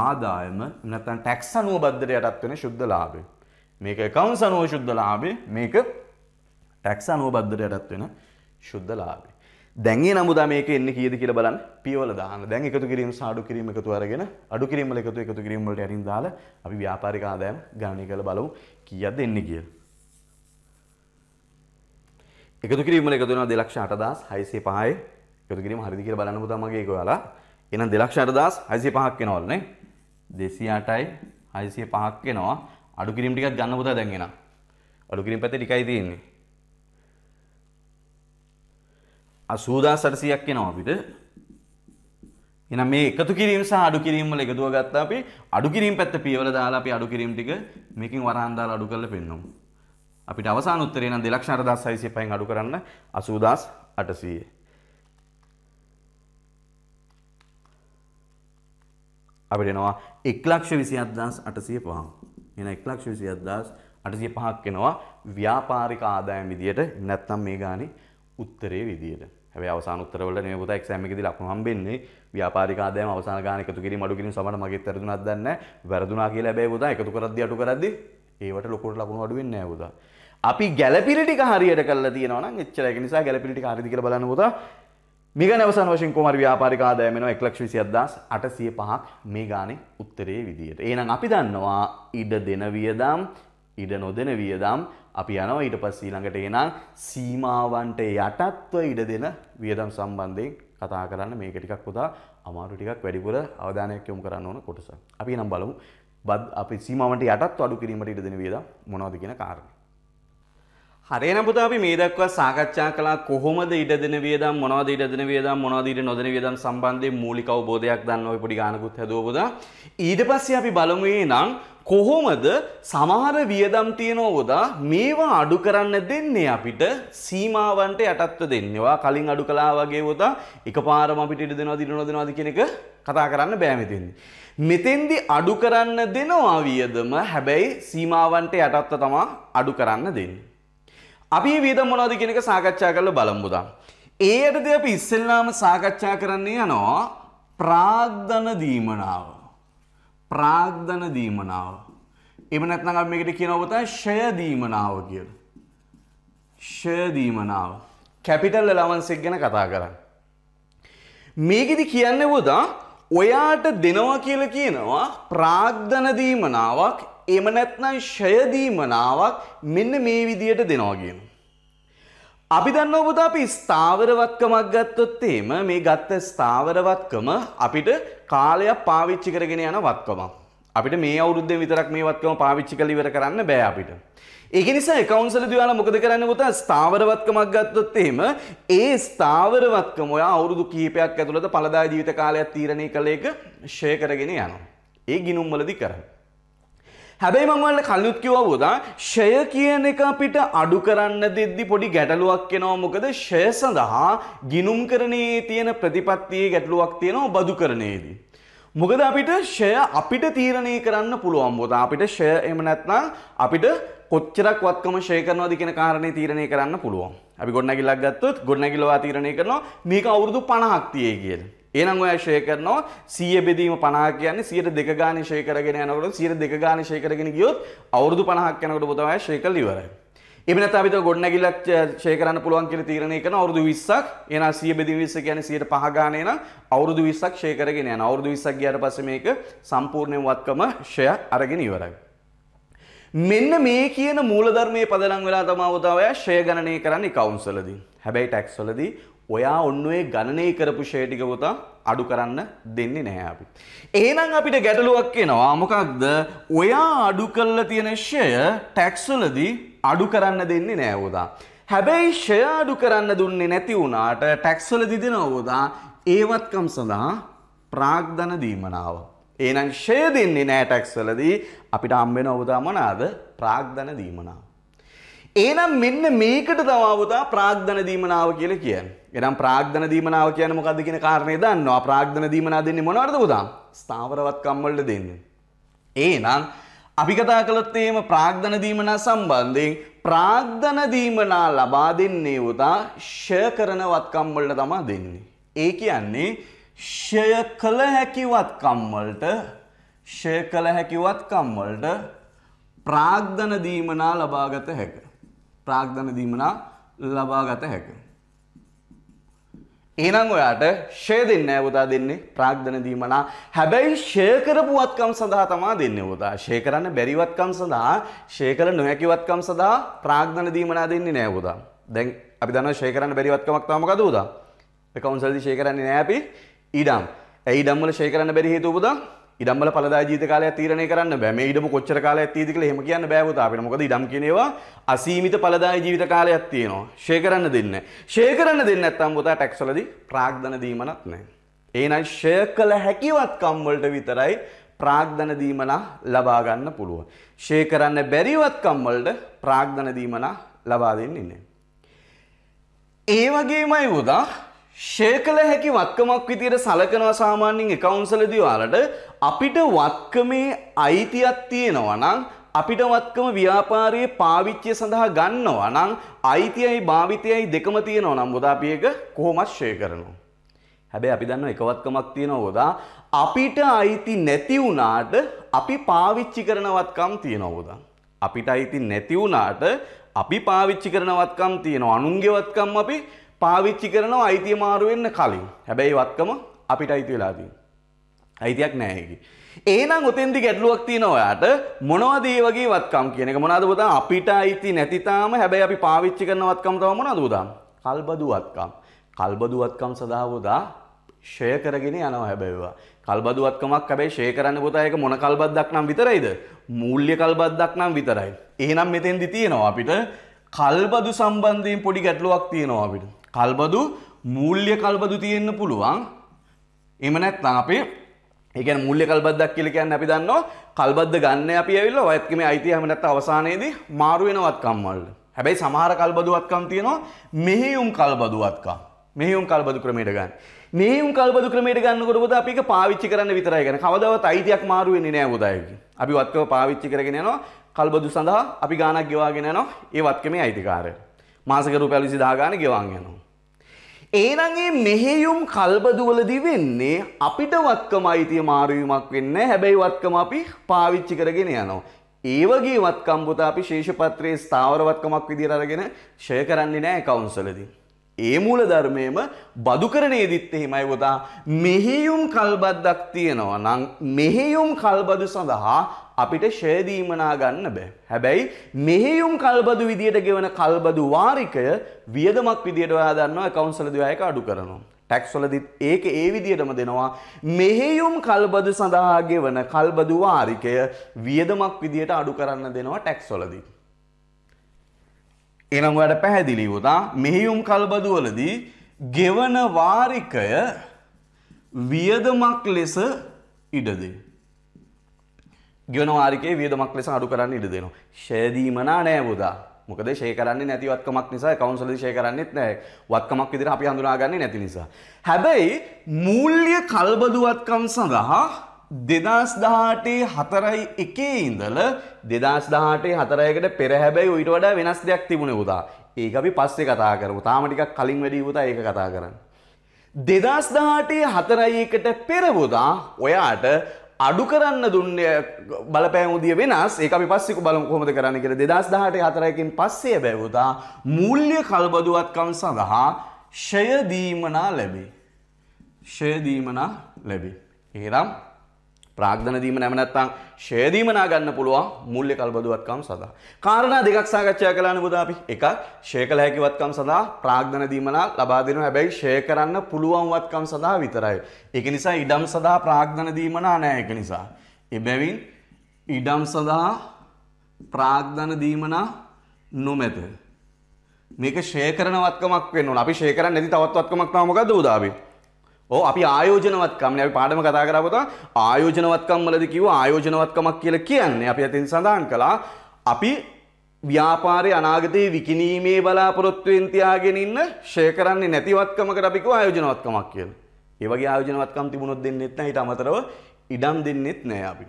ආදායම නැතන් ටැක්ස් අනුව බද්ධට යටත් වෙන ශුද්ධ ලාබේ මේක කවුන් සනුව ශුද්ධ ලාබේ මේක ටැක්ස් අනුව බද්ධට යටත් වෙන ශුද්ධ ලාබේ දැන්ගේ නමුදා මේක එන්න කියද කියල බලන්න පියවල දාන දැන් එකතු කිරීම සාඩු කිරීම එකතු අරගෙන අඩු කිරීමල එකතු එකතු කිරීමට ඇරින් දාල අපි ව්‍යාපාරික ආදායම් ගණනය කළ බලමු කියද එන්න කිය. එකතු කිරීමල එකතු වෙනවා දෙලක්ෂ අටදස් හයිසේ පහයි එකතු කිරීම හරිදි කියලා බලන්න පුතා මගේ ඒක ඔයාලා. එහෙනම් දෙලක්ෂ අටදස් හයිසේ පහක් වෙනවලු නේ. දෙසිය අටයි හයිසිය පහක් වෙනවා. අඩු කිරීම ටිකක් ගන්න පුතා දැන් එනවා. අඩු කිරීම පැත්තේ ටිකයි තියෙන්නේ. අසූදා සටසියක් එනවා අපිට එනම් මේ එකතු කිරීම සහ අඩු කිරීම වල එකතුව ගත්තා අපි අඩු කිරීම පැත්ත පියවර දාලා අපි අඩු කිරීම ටික මේකෙන් වරහන් දාලා අඩු කරලා පෙන්නමු අපිට අවසාන උත්තරේ නම් 2,4605න් අඩු කරන්න 80800 අපිට එනවා 1,27,805 එහෙනම් 1,27,805ක් එනවා ව්‍යාපාරික ආදායම් විදියට නැත්නම් මේ ගානේ උත්තරේ විදියට හැබැයි අවසාන උත්තරවල නෙමෙයි පුතා එක්සෑම් එකේදී ලකුණු හම්බෙන්නේ ව්‍යාපාරික ආදායම අවසාන ගාන එකතු කිරීම අඩු කිරීම සමහර මගෙත් වැරදුනක් දන්නේ නැහැ වැරදුනා කියලා හැබැයි පුතා එකතු කරද්දී අඩු කරද්දී ඒවට ලොකුට ලකුණු අඩු වෙන්නේ නැහැ පුතා අපි ගැලපිලි ටික හරියට කරලා තියෙනවා නම් එච්චර ඒක නිසා ගැලපිලි ටික හරියද කියලා බලන්න පුතා මේක අවසන් වශයෙන් කොමර ව්‍යාපාරික ආදායම වෙනවා 127500 මේ ගානේ උත්තරයේ විදියට. එහෙනම් අපි දන්නවා ඉඩ දෙන වියදම්, ඉඩ නොදෙන වියදම් අපි යනවා ඊට පස්සේ ඊළඟට එනං සීමාවන්ට යටත්ව ඉඩ දෙන වියදම් සම්බන්ධයෙන් කතා කරන්න මේක ටිකක් පුතා අමාරු ටිකක් වැඩිපුර අවධානයක් යොමු කරන්න ඕන කොටස. අපි නම් බලමු බද් අපි සීමාවන්ට යටත්ව අඩු කිරීමට ඉඩ දෙන වියදම් මොනවද කියන කාරණේ. හරියන පුතා අපි මේ දක්වා සාකච්ඡා කළා කොහොමද ඉඩ දෙන වියදම් මොනවද ඉඩ දෙන වියදම් මොනවද ඉඩ නොදෙන වියදම් සම්බන්ධයෙන් මූලික අවබෝධයක් ගන්න ওই පොඩි ගානකුත් හැදුවා පුතා. ඊට පස්සේ අපි බලමු එනං කොහොමද සමහර වියදම් තියෙනවෝදා මේවා අඩු කරන්න දෙන්නේ අපිට සීමාවන්ට යටත්ව දෙන්නවා කලින් අඩු කලා වගේ ෝදා එක පාරම අපිට ඉඩ දෙනවා දිරනො දෙනවාද කෙනෙක කතා කරන්න බෑමිතින්නේ. මෙතෙන්දි අඩු කරන්න දෙනවා වියදම හැබැයි සීමාවන්ට යටත්ව තමා අඩු කරන්න දෙන්න. අපි වියදම් මොනවද කෙනෙක සාකච්ඡා කරල බලම්බුදා. ඒ අයටද අපි ඉස්සෙල්ලාම සාකච්ඡා කරන්නේ යනවා ප්‍රාග්ධන දීමනාව. ප්‍රාග්ධන දීමනාව. එම නැත්නම් අපි මේකට කියන ඔබතයි ෂය දීමනාව කියලා. ෂය දීමනාව. කැපිටල් ඇලවන්ස් එක ගැන කතා කරන්නේ. මේකෙදි කියන්නේ පුතා ඔයාට දෙනවා කියලා කියනවා ප්‍රාග්ධන දීමනාවක් එම නැත්නම් ෂය දීමනාවක් මෙන්න මේ විදියට දෙනවා කියන. අපි දන්න ඔබද අපි ස්ථාවරවත්කමක් ගත්තොත්තේම මේ ගත්ත ස්ථාවරවත්කම අපිට කාලයක් පාවිච්චි කරගෙන යන වත්කමක්. අපිට මේ අවුරුද්දේ විතරක් මේ වත්කම පාවිච්චි කළ ඉවර කරන්න බෑ අපිට. ඒක නිසා එකවුන්සල දයාලා මොකද කරන්න පුතා ස්ථාවරවත්කමක් ගත්තොත් එහෙම ඒ ස්ථාවරවත්කම ඔයා අවුරුදු කීපයක් ඇතුළත පළදා ජීවිත කාලයක් තීරණය කළ එක ෂෙයා කරගෙන යනවා. ඒ ගිනුම්වලදී කරන්නේ හැබැයි මම ඔයාලට කලින් කිව්වා ෂය කියන එක අපිට අඩු කරන්න දෙද්දි පොඩි ගැටලුවක් එනවා මොකද ෂය සඳහා ගිනුම් කරණේ තියෙන ප්‍රතිපත්තියේ ගැටලුවක් තියෙනවා බදු කරණේදී. මොකද අපිට ෂය අපිට තීරණය කරන්න පුළුවන් මොකද අපිට ෂය එහෙම නැත්නම් අපිට කොච්චරක් වත්කම ෂය කරනවද කියන කාරණේ තීරණය කරන්න පුළුවන්. අපි ගොඩනැගිල්ලක් ගත්තොත් ගොඩනැගිල්ල වා තීරණය කරනවා මේක අවුරුදු 50ක් තියේ කියලා. ඒනම් ඔයා ෂේ කරනවා 100 බෙදීම 50 කියන්නේ 102 ගානේ ෂේ කරගෙන යනකොට 102 ගානේ ෂේ කරගෙන ගියොත් අවුරුදු 50ක් යනකොට පුතම ඔයා ෂේ කරලා ඉවරයි. එහෙම නැත්නම් අපිට ගොඩනැගිල්ලක් ෂේ කරන්න පුළුවන් කියලා තීරණය කරන අවුරුදු 20ක් එහෙනම් 100 බෙදීම 20 කියන්නේ 105 ගානේ නම් අවුරුදු 20ක් ෂේ කරගෙන යනවා. අවුරුදු 20ක් ගියාට පස්සේ මේක සම්පූර්ණයෙන් වත්කම ෂෙයක් අරගෙන ඉවරයි. මෙන්න මේ කියන මූලධර්මයේ පදනම් වෙලා තමයි ඔයා ෂය ගණනය කරන්නේ කවුන්සලදී. හැබැයි ටැක්ස්වලදී ඔයා ඔන්න ඔය ගණනය කරපු ෂේ ටික පුතා අඩු කරන්න දෙන්නේ නැහැ අපි. එහෙනම් අපිට ගැටලුවක් එනවා. මොකක්ද? ඔයා අඩු කළා තියෙන ෂය ටැක්ස් වලදී අඩු කරන්න දෙන්නේ නැහැ පුතා. හැබැයි ෂය අඩු කරන්න දුන්නේ නැති වුණාට ටැක්ස් වලදී දෙනවා පුතා. ඒවත්කම් සඳහා ප්‍රාග්ධන දීමනාව. එහෙනම් ෂය දෙන්නේ නැහැ ටැක්ස් වලදී අපිට හම්බ වෙනව පුතා මොනවාද? ප්‍රාග්ධන දීමනාව. ඒනම් මෙන්න මේකට දවාවතා ප්‍රාග්ධන දීමනාව කියල කියන්න. එනම් ප්‍රාග්ධන දීමනාව කියන මොකද කියන කාරණය දන්නවා ප්‍රාග්ධන දීමනා දෙන්නේ මොනවද පුතා ස්ථාවරවත්කම්වලට දෙන්න. ඒනම් අපි කතා කළොත් එහෙම ප්‍රාග්ධන දීමනා සම්බන්ධයෙන් ප්‍රාග්ධන දීමනා ලබා දෙන්නේ උදා ෂය කරන වත්කම් වලට තමයි දෙන්නේ. ඒ කියන්නේ ෂය කළ හැකි වත්කම් වලට ෂය කළ හැකි වත්කම් වලට ප්‍රාග්ධන දීමනා ලබාගත හැකියි. ප්‍රාග්ධන දීමනා ලබා ගත හැක. ඒනම් ඔයාට ෂය දෙන්න ඇවතා දෙන්නේ ප්‍රාග්ධන දීමනා හැබැයි ශයකරපුුවත්කම් සඳහා තමා දෙන්න ෝතා ශය කරන්න බැරිවත්කම් සඳහා ශයකර නොහැකිවත්කම් සඳහා ප්‍රාග්ධන දීමනා දෙන්නේ නෑබෝදා දැන් අපි දන්න ශයකරන්න බැරිවත්කමක් තමක දූද කවුන්සල්දි ශයකරන්නේ නෑපි ඉඩම් ඇයි ඩම්මල ශයකරන්න බැරි හේතුබදා ඉඩම්බල පලදා ජීත කාලය තීරණය කරන්න බෑ මේ ඉඩම කොච්චර කාලයක් තියෙද කියලා එහෙම කියන්න බෑ පුතා අපිට. මොකද ඉඩම් කියන ඒවා අසීමිත පලදා ජීවිත කාලයක් තියෙනවා. ෂේ කරන්න දෙන්නේ නැහැ. ෂේ කරන්න දෙන්නේ නැත්නම් පුතා ටැක්ස් වලදී ප්‍රාග්ධන දීමනක් නැහැ. එහෙනම් ෂේ කළ හැකිවත්කම් වලට විතරයි ප්‍රාග්ධන දීමනා ලබා ගන්න පුළුවන්. ෂේ කරන්න බැරිවත්කම් වලට ප්‍රාග්ධන දීමනා ලබා දෙන්නේ නැහැ. ඒ වගේමයි පුතා ෂේ කළ හැකි වත්කමක් විදියට සලකනවා සාමාන්‍යයෙන් එකවුන්සලදී ඔයාලට අපිට වත්කමේ අයිතියක් තියෙනවා නම් අපිට වත්කම ව්‍යාපාරයේ පාවිච්චය සඳහා ගන්නවා නම් අයිතියයි භාවිතයයි දෙකම තියෙනවා නම් බොදා අපි ඒක කොහොමත් ෂේ කරනවා. හැබැයි අපි දන්නවා එකවත්කමක් තියෙනවා බොදා අපිට අයිති නැති වුණාට අපි පාවිච්චි කරනවත්කම් තියෙනවා බොදා. අපිට අයිති නැති වුණාට අපි පාවිච්චි කරනවත්කම් තියෙනවා. අනුන්ගේ වත්කම් අපි පාවිච්චි කරනවා අයිතිය මාරු වෙන්න කලින්. හැබැයි වත්කම අපිට අයිති වෙලා තියෙනවා. අයිතියක් නැහැ ඒකේ. එහෙනම් උතෙන්දි ගැටලුවක් තියෙනවා ඔයාට මොනවද මේ වගේ වත්කම් කියන එක මොනවද පුතා අපිට අයිති නැති තාම හැබැයි අපි පාවිච්චි කරන වත්කම් තමයි මොනවද පුතා? කල්බදු වත්කම්. කල්බදු වත්කම් සදා පුතා ෂෙයා කරගෙන යනවා හැබැයි ඒවා. කල්බදු වත්කමක් හැබැයි ෂෙයා කරන්න පුතා ඒක මොන කල්බද්දක් නම් විතරයිද? මූල්‍ය කල්බද්දක් නම් විතරයි. එහෙනම් මෙතෙන්දි තියෙනවා අපිට කල්බදු සම්බන්ධයෙන් පොඩි ගැටලුවක් තියෙනවා අපිට. කල්බදු මූල්්‍ය කල්බදු තියෙන්න පුළුවන් එම නැත්නම් අපි ඒක මුල්්‍ය කල්බද්දක් කියලා කියන්නේ අපි දන්නවා කල්බද්ද ගන්න අපි ඇවිල්ලා වයත්කම අයිතිය හැම නැත්නම් අවසානයේදී මාරු වෙනවත්කම් වල. හැබැයි සමහර කල්බදුවත්කම් තියෙනවා මෙහෙයුම් කල්බදුවත්කම්. මෙහෙයුම් කල්බදු ක්‍රමයට ගන්න. මෙහෙයුම් කල්බදු ක්‍රමයට ගන්නකොට පොත අපි ඒක පාවිච්චි කරන්න විතරයි ගන්න. කවදාවත් අයිතියක් මාරු වෙන්නේ නැහැ පොතයි. අපි වත්කම පාවිච්චි කරගෙන යනවා කල්බදු සඳහා අපි ගාණක් ගෙවාගෙන යනවා ඒ වත්කමේ අයිතිකාරය. මාසික රුපියල් 20000 ගාණ ගෙවාගෙන යනවා. ඒනං ඒ මෙහෙයුම් කල්පදුවලදී වෙන්නේ අපිට වත්කම අයිතිය මාරුවීමක් වෙන්න හැබැයි වත්කම අපි පාවිච්චි කරගෙන යනවා. ඒ වගේ වත්කම් පුතා අපි ශේෂපත්‍රයේ ස්ථාවර වත්කමක් විදිහට අරගෙන ෂය කරන්නේ නැහැ කවුන්සලදී. ඒ මූල ධර්මයේම බදුකරණයේදිත් එහෙමයි පුතා මෙහෙයුම් කල්බද්දක් තියෙනවා නම් මෙහෙයුම් කල්බදු සඳහා අපිට ෂයදීමනා ගන්න බෑ. හැබැයි මෙහෙයුම් කල්බදු විදියට ගෙවන කල්බදු වාරිකය වියදමක් විදියට ඔයා දන්නවා account වල දිවායක අඩු කරනවා. ටැක්ස් වලදිත් ඒක ඒ විදියටම දෙනවා. මෙහෙයුම් කල්බදු සඳහා ගෙවන කල්බදු වාරිකය වියදමක් විදියට අඩු කරන්න දෙනවා ටැක්ස් වලදී. එනම් ඔයාට පැහැදිලි වුණා මෙහියුම් කල්බදුවලදී ගෙවන වාරිකය වියදමක් ලෙස ඉඩදේ. ගෙවන වාරිකයේ වියදමක් ලෙස අඩු කරන්න ඉඩ දෙනවා. ෂයදීමනා නෑ පුතා. මොකද ෂේ කරන්නේ නැති වත්කමක් නිසා කවුන්සලර් ෂේ කරන්නෙත් නෑ. වත්කමක් විදිහට අපි හඳුනාගන්නේ නැති නිසා. හැබැයි මූල්‍ය කල්බදුවත්කම් සඳහා දෙදස් දහටේ හතරයි එකේ ඉඳල දෙදස් දහටේ හතරයකට පෙරහැබැයි ඔයිට වඩා වෙනස් දෙයක් තිබුණ උදා ඒක අපි පස්සේ කතා කරපු තාමටිකක් කලින් වැඩි උතා ඒක කතා කරන්න. දෙදස් දහටේ හතරයිකට පෙරබුදා ඔයාට අඩු කරන්න දුන්න බලපෑමුදිය වෙනස් ඒ අපි පස්සෙක බලමු කොහොමද කරන්න කියලා දෙදස් දහටේ හතරයකින් පස්සේ බැවුතා මූල්‍ය කල්බදුවත්කම් සඳහා ෂයදීමනා ලැබේ. ෂයදීමනා ලැබේ. ඒනම් ප්‍රාග්ධන දීම නැම නැත්තම් ෂෙයා දීම නා ගන්න පුළුවන් මූල්‍ය කල්බදුවත්කම් සඳහා. කාරණා දෙකක් සාකච්ඡා කළා නේද අපි? එකක් ෂෙයා කළ හැකි වත්කම් සඳහා ප්‍රාග්ධන දීම නා ලබා දෙනවා. හැබැයි ෂෙයා කරන්න පුළුවන් වත්කම් සඳහා විතරයි. ඒක නිසා ඉඩම් සඳහා ප්‍රාග්ධන දීම නා නෑ ඒක නිසා. එබැවින් ඉඩම් සඳහා ප්‍රාග්ධන දීම නා නොමැත. මේක ෂෙයා කරන වත්කමක් වෙන්න ඕන. අපි ෂෙයා කරන්නේ නැති තවත් වත්කමක් තමයි මොකද්ද උදාවේ? ඕ අපි ආයෝජනවත්කම් අපි පාඩම කතා කරපුත ආයෝජනවත්කම් වලද කිව්ව ආයෝජනවත්කමක් කියලා කියන්නේ අපි අතින් සඳහන් කළා අපි ව්‍යාපාරයේ අනාගතයේ විකිණීමේ බලාපොරොත්තුවෙන් තියාගෙන ඉන්න ෂෙය කරන්නේ නැතිවත්කමකට අපි කිව්ව ආයෝජනවත්කමක් කියලා. ඒ වගේ ආයෝජනවත්කම් තිබුණොත් දෙන්නෙත් නැහැ ඊට අමතරව ඉඩම් දෙන්නෙත් නැහැ අපි.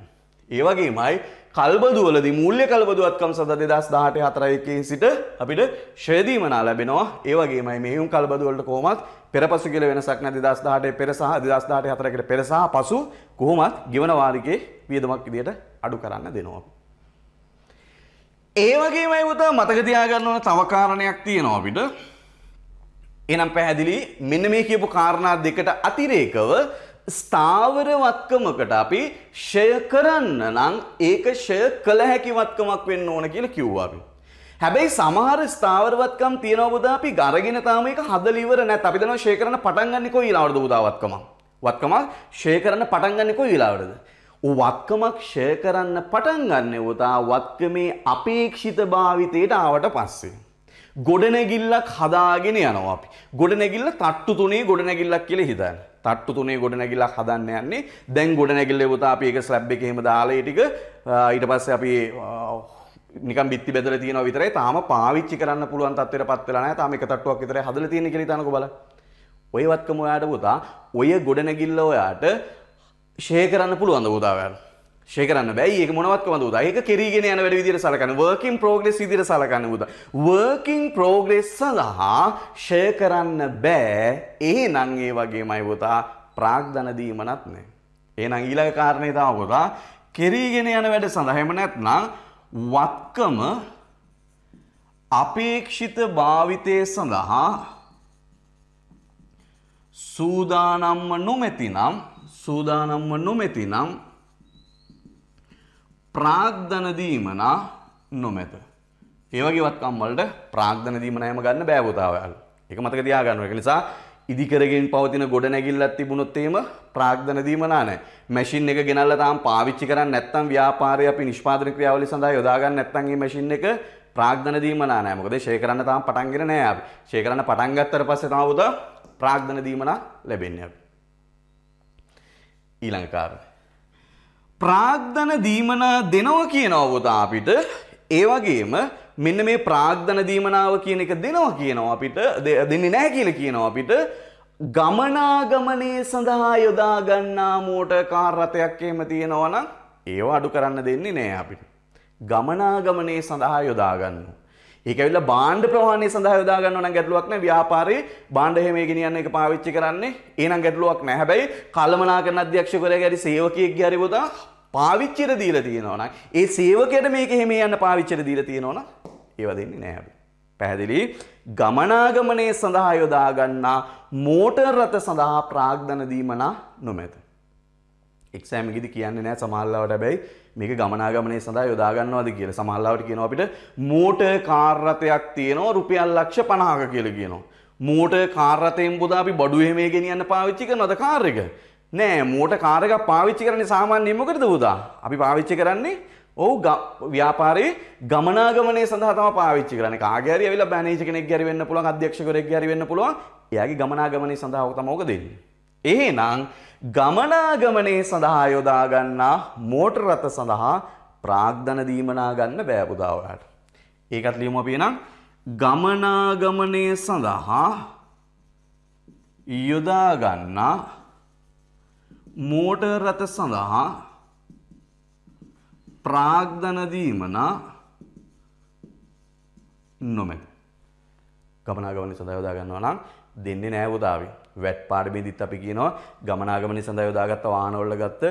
ඒවගේමයි කල්බදුවලදි මුල්්‍ය කල්බදුවත්කම් සඳ දෙදස් දාහට හතරයකින් සිට අපිට ශේදීමනා ලැබෙනවා ඒවගේමයි මෙහුම් කල්බදුවලට කොමත් පෙරපසු කියල වෙනසක් නැති දස් දාට පෙරසාහ දිදස්දාට හතරකට පෙරසා පසු කොහොමත් ගිවනවාරිගේ වියදමක් විදියට අඩු කරන්න දෙනවා. ඒවගේමයි පුතා මතකතියාගන්න ඕන තවකාරණයක් තියෙනවා අපිට එනම් පැහැදිලි මෙන්න මේ කියපු කාරණා දෙකට අතිරේකව ස්ථාවර වත්කමකට අපි ෂය කරන්න නම් ඒක ෂය කළ හැකි වත්කමක් වෙන්න ඕන කියලා කිව්වා අපි. හැබැයි සමහර ස්ථාවර වත්කම් තියෙනවා බුදා අපි අරගෙන තාම ඒක හදලා ඉවර නැත්. අපි දන්නවා ෂය කරන්න පටන් ගන්න කොයි ඊළාවටද බුදා වත්කමක්. වත්කමක් ෂය කරන්න පටන් ගන්න කොයි ඊළාවටද? ඌ වත්කමක් ෂය කරන්න පටන් ගන්නෙ උදා වත්කමේ අපේක්ෂිත භාවිතයට ආවට පස්සේ. ගොඩනැගිල්ලක් හදාගෙන යනවා අපි. ගොඩනැගිල්ල තට්ටු තුනේ ගොඩනැගිල්ලක් කියලා හිතන්න. තට්ටු තුනේ ගොඩනැගිල්ලක් හදන්න යන්නේ. දැන් ගොඩනැගිල්ලේ පුතා අපි ඒක ස්ලැබ් එකේ එහෙම දාලා ඒ ටික ඊට පස්සේ අපි නිකන් බිත්ති බෙදලා තියෙනවා විතරයි. තාම පාවිච්චි කරන්න පුළුවන් තත්ත්වයටපත් වෙලා නැහැ. තාම එක තට්ටුවක් විතරයි හදලා තියෙන්නේ කියලා හිතනකෝ බලන්න. ඔය වත්කම ඔයාට පුතා ඔය ගොඩනැගිල්ල ඔයාට ෂේ කරන්න පුළුවන් ද පුතා ඔයාලා? ශේකරන්න බැයි ඒක මොනවත් කොමද උදා ඒක කෙරීගෙන යන වැඩ විදිහට සලකන්න working progress විදිහට සලකන්න උදා working progress සඳහා ෂෙය කරන්න බෑ එහෙනම් ඒ වගේමයි පුතා ප්‍රාග්ධන දීමනත් නෑ එහෙනම් ඊළඟ කාරණේ තමයි පුතා කෙරීගෙන යන වැඩ සඳහා එහෙම නැත්නම් වත්කම අපේක්ෂිත භාවිතය සඳහා සූදානම්ම නොමැතිනම් සූදානම්ම නොමැතිනම් ප්‍රාග්ධන දීමනා නොමැත. ඒවගේ වත්කම්වලට ප්‍රාග්ධන දීමනයම ගන්න බෑවතාවල් එක මතක තියාගන්නුව එක නිසා ඉදිකරගෙන් පවතින ගොඩ නැගිල්ලත් තිබුණොත්තේම ප්‍රාග්ධන දීමනානෑ මැසින් එක ගෙනල්ල තාම් පාවිච්චි කරන්න නැත්තම් ව්‍යාපාරය අපි නිෂ්පාදන ක්‍රියාවලි සඳහා යොදාගන්න නැත්තන්ගේ මැසින් එක ප්‍රාග්ධන දීමනානෑ මොකද ශේකරන්න තාම් පටන්ගෙන නෑ අපි ශේකරන්න පටන්ගත්තර පස්සේ තමවුද ප්‍රාග්ධන දීමනා ලැබෙන්නේ ඊළඟකාරය ප්‍රාග්ධන දීමනා දෙනවා කියනවා පුතා අපිට ඒ වගේම මෙන්න මේ ප්‍රාග්ධන දීමනාව කියන එක දෙනවා කියනවා අපිට දෙන්නේ නැහැ කියලා කියනවා අපිට ගමනාගමනයේ සඳහා යොදා ගන්නා මෝටර් කාර් රථයක් එහෙම තියෙනවා නම් ඒව අඩු කරන්න දෙන්නේ නැහැ අපිට. ගමනාගමනයේ සඳහා යොදා ගන්නවා. ඒක ඇවිල්ලා බාණ්ඩ ප්‍රවාහණය සඳහා යොදා ගන්නවා නම් ගැටලුවක් නැහැ ව්‍යාපාරේ බාණ්ඩ එහෙම ගෙනියන්න එක පාවිච්චි කරන්නේ. එහෙනම් ගැටලුවක් නැහැ. හැබැයි කළමනාකරණ අධ්‍යක්ෂකවරයාගේ හරි සේවකයෙක්ගේ හරි පුතා පාවිච්චිර දීල තියෙනවනම් ඒ සේවකයට මේක එහෙම යන්න පාවිච්චිර දීල තියෙනවනම් ඒව දෙන්නේ නෑ අපි. පැහැදිලි ගමනාගමනය සඳහා යොදාගන්නා මෝටර් රථ සඳහා ප්‍රාග්ධන දීමනා නොමැත. එක්සෑමගිදි කියන්නේ නෑ සමල්ලාවට හැබැයි මේක ගමනාගමනය සඳහා යොදාගන්නවාද කියලා සමල්ලාවට කියනවා අපිට මෝටර් කාර් රථයක් තියෙනවා රුපියල් ලක්ෂ 50ක කියලා කියනවා. මෝටර් කාර් රථයෙන් පුදා අපි බඩු එහෙමේ ගෙනියන්න පාවිච්චි කරනවද කාර් එක? නෑ මෝට කාරක පාවිච්චි කරන්නේ සාමාන්‍යයෙන් මොකටද උදා? අපි පාවිච්චි කරන්නේ ඔව් ව්‍යාපාරයේ ගමනාගමනය සඳහා තමයි පාවිච්චි කරන්නේ. කාගේ හරි ඇවිල්ලා මැනේජර් කෙනෙක් ගැරි වෙන්න පුළුවන්, අධ්‍යක්ෂකවරයෙක් ගැරි වෙන්න පුළුවන්. එයාගේ ගමනාගමනය සඳහා ඔක තමයි ඔක දෙන්නේ. එහෙනම් ගමනාගමනය සඳහා යොදා ගන්නා මෝටර රථ සඳහා ප්‍රාග්ධන දීමනා ගන්න බෑ පුතා ඔයාලට. ඒකත් ලියමු අපි එහෙනම් ගමනාගමනය සඳහා යොදා ගන්නා මෝටර් රථ සඳහා ප්‍රාග්ධනදීමනා නොමැ. ගමනාගමනි සඳහා යොදා ගන්නවා නම් දෙන්නේ නෑ පුතාවේ. වැට් පාඩ බිඳිත් අපි කියනවා ගමනාගමනි සඳහා යොදාගත්ත වාහනවල ගත්ත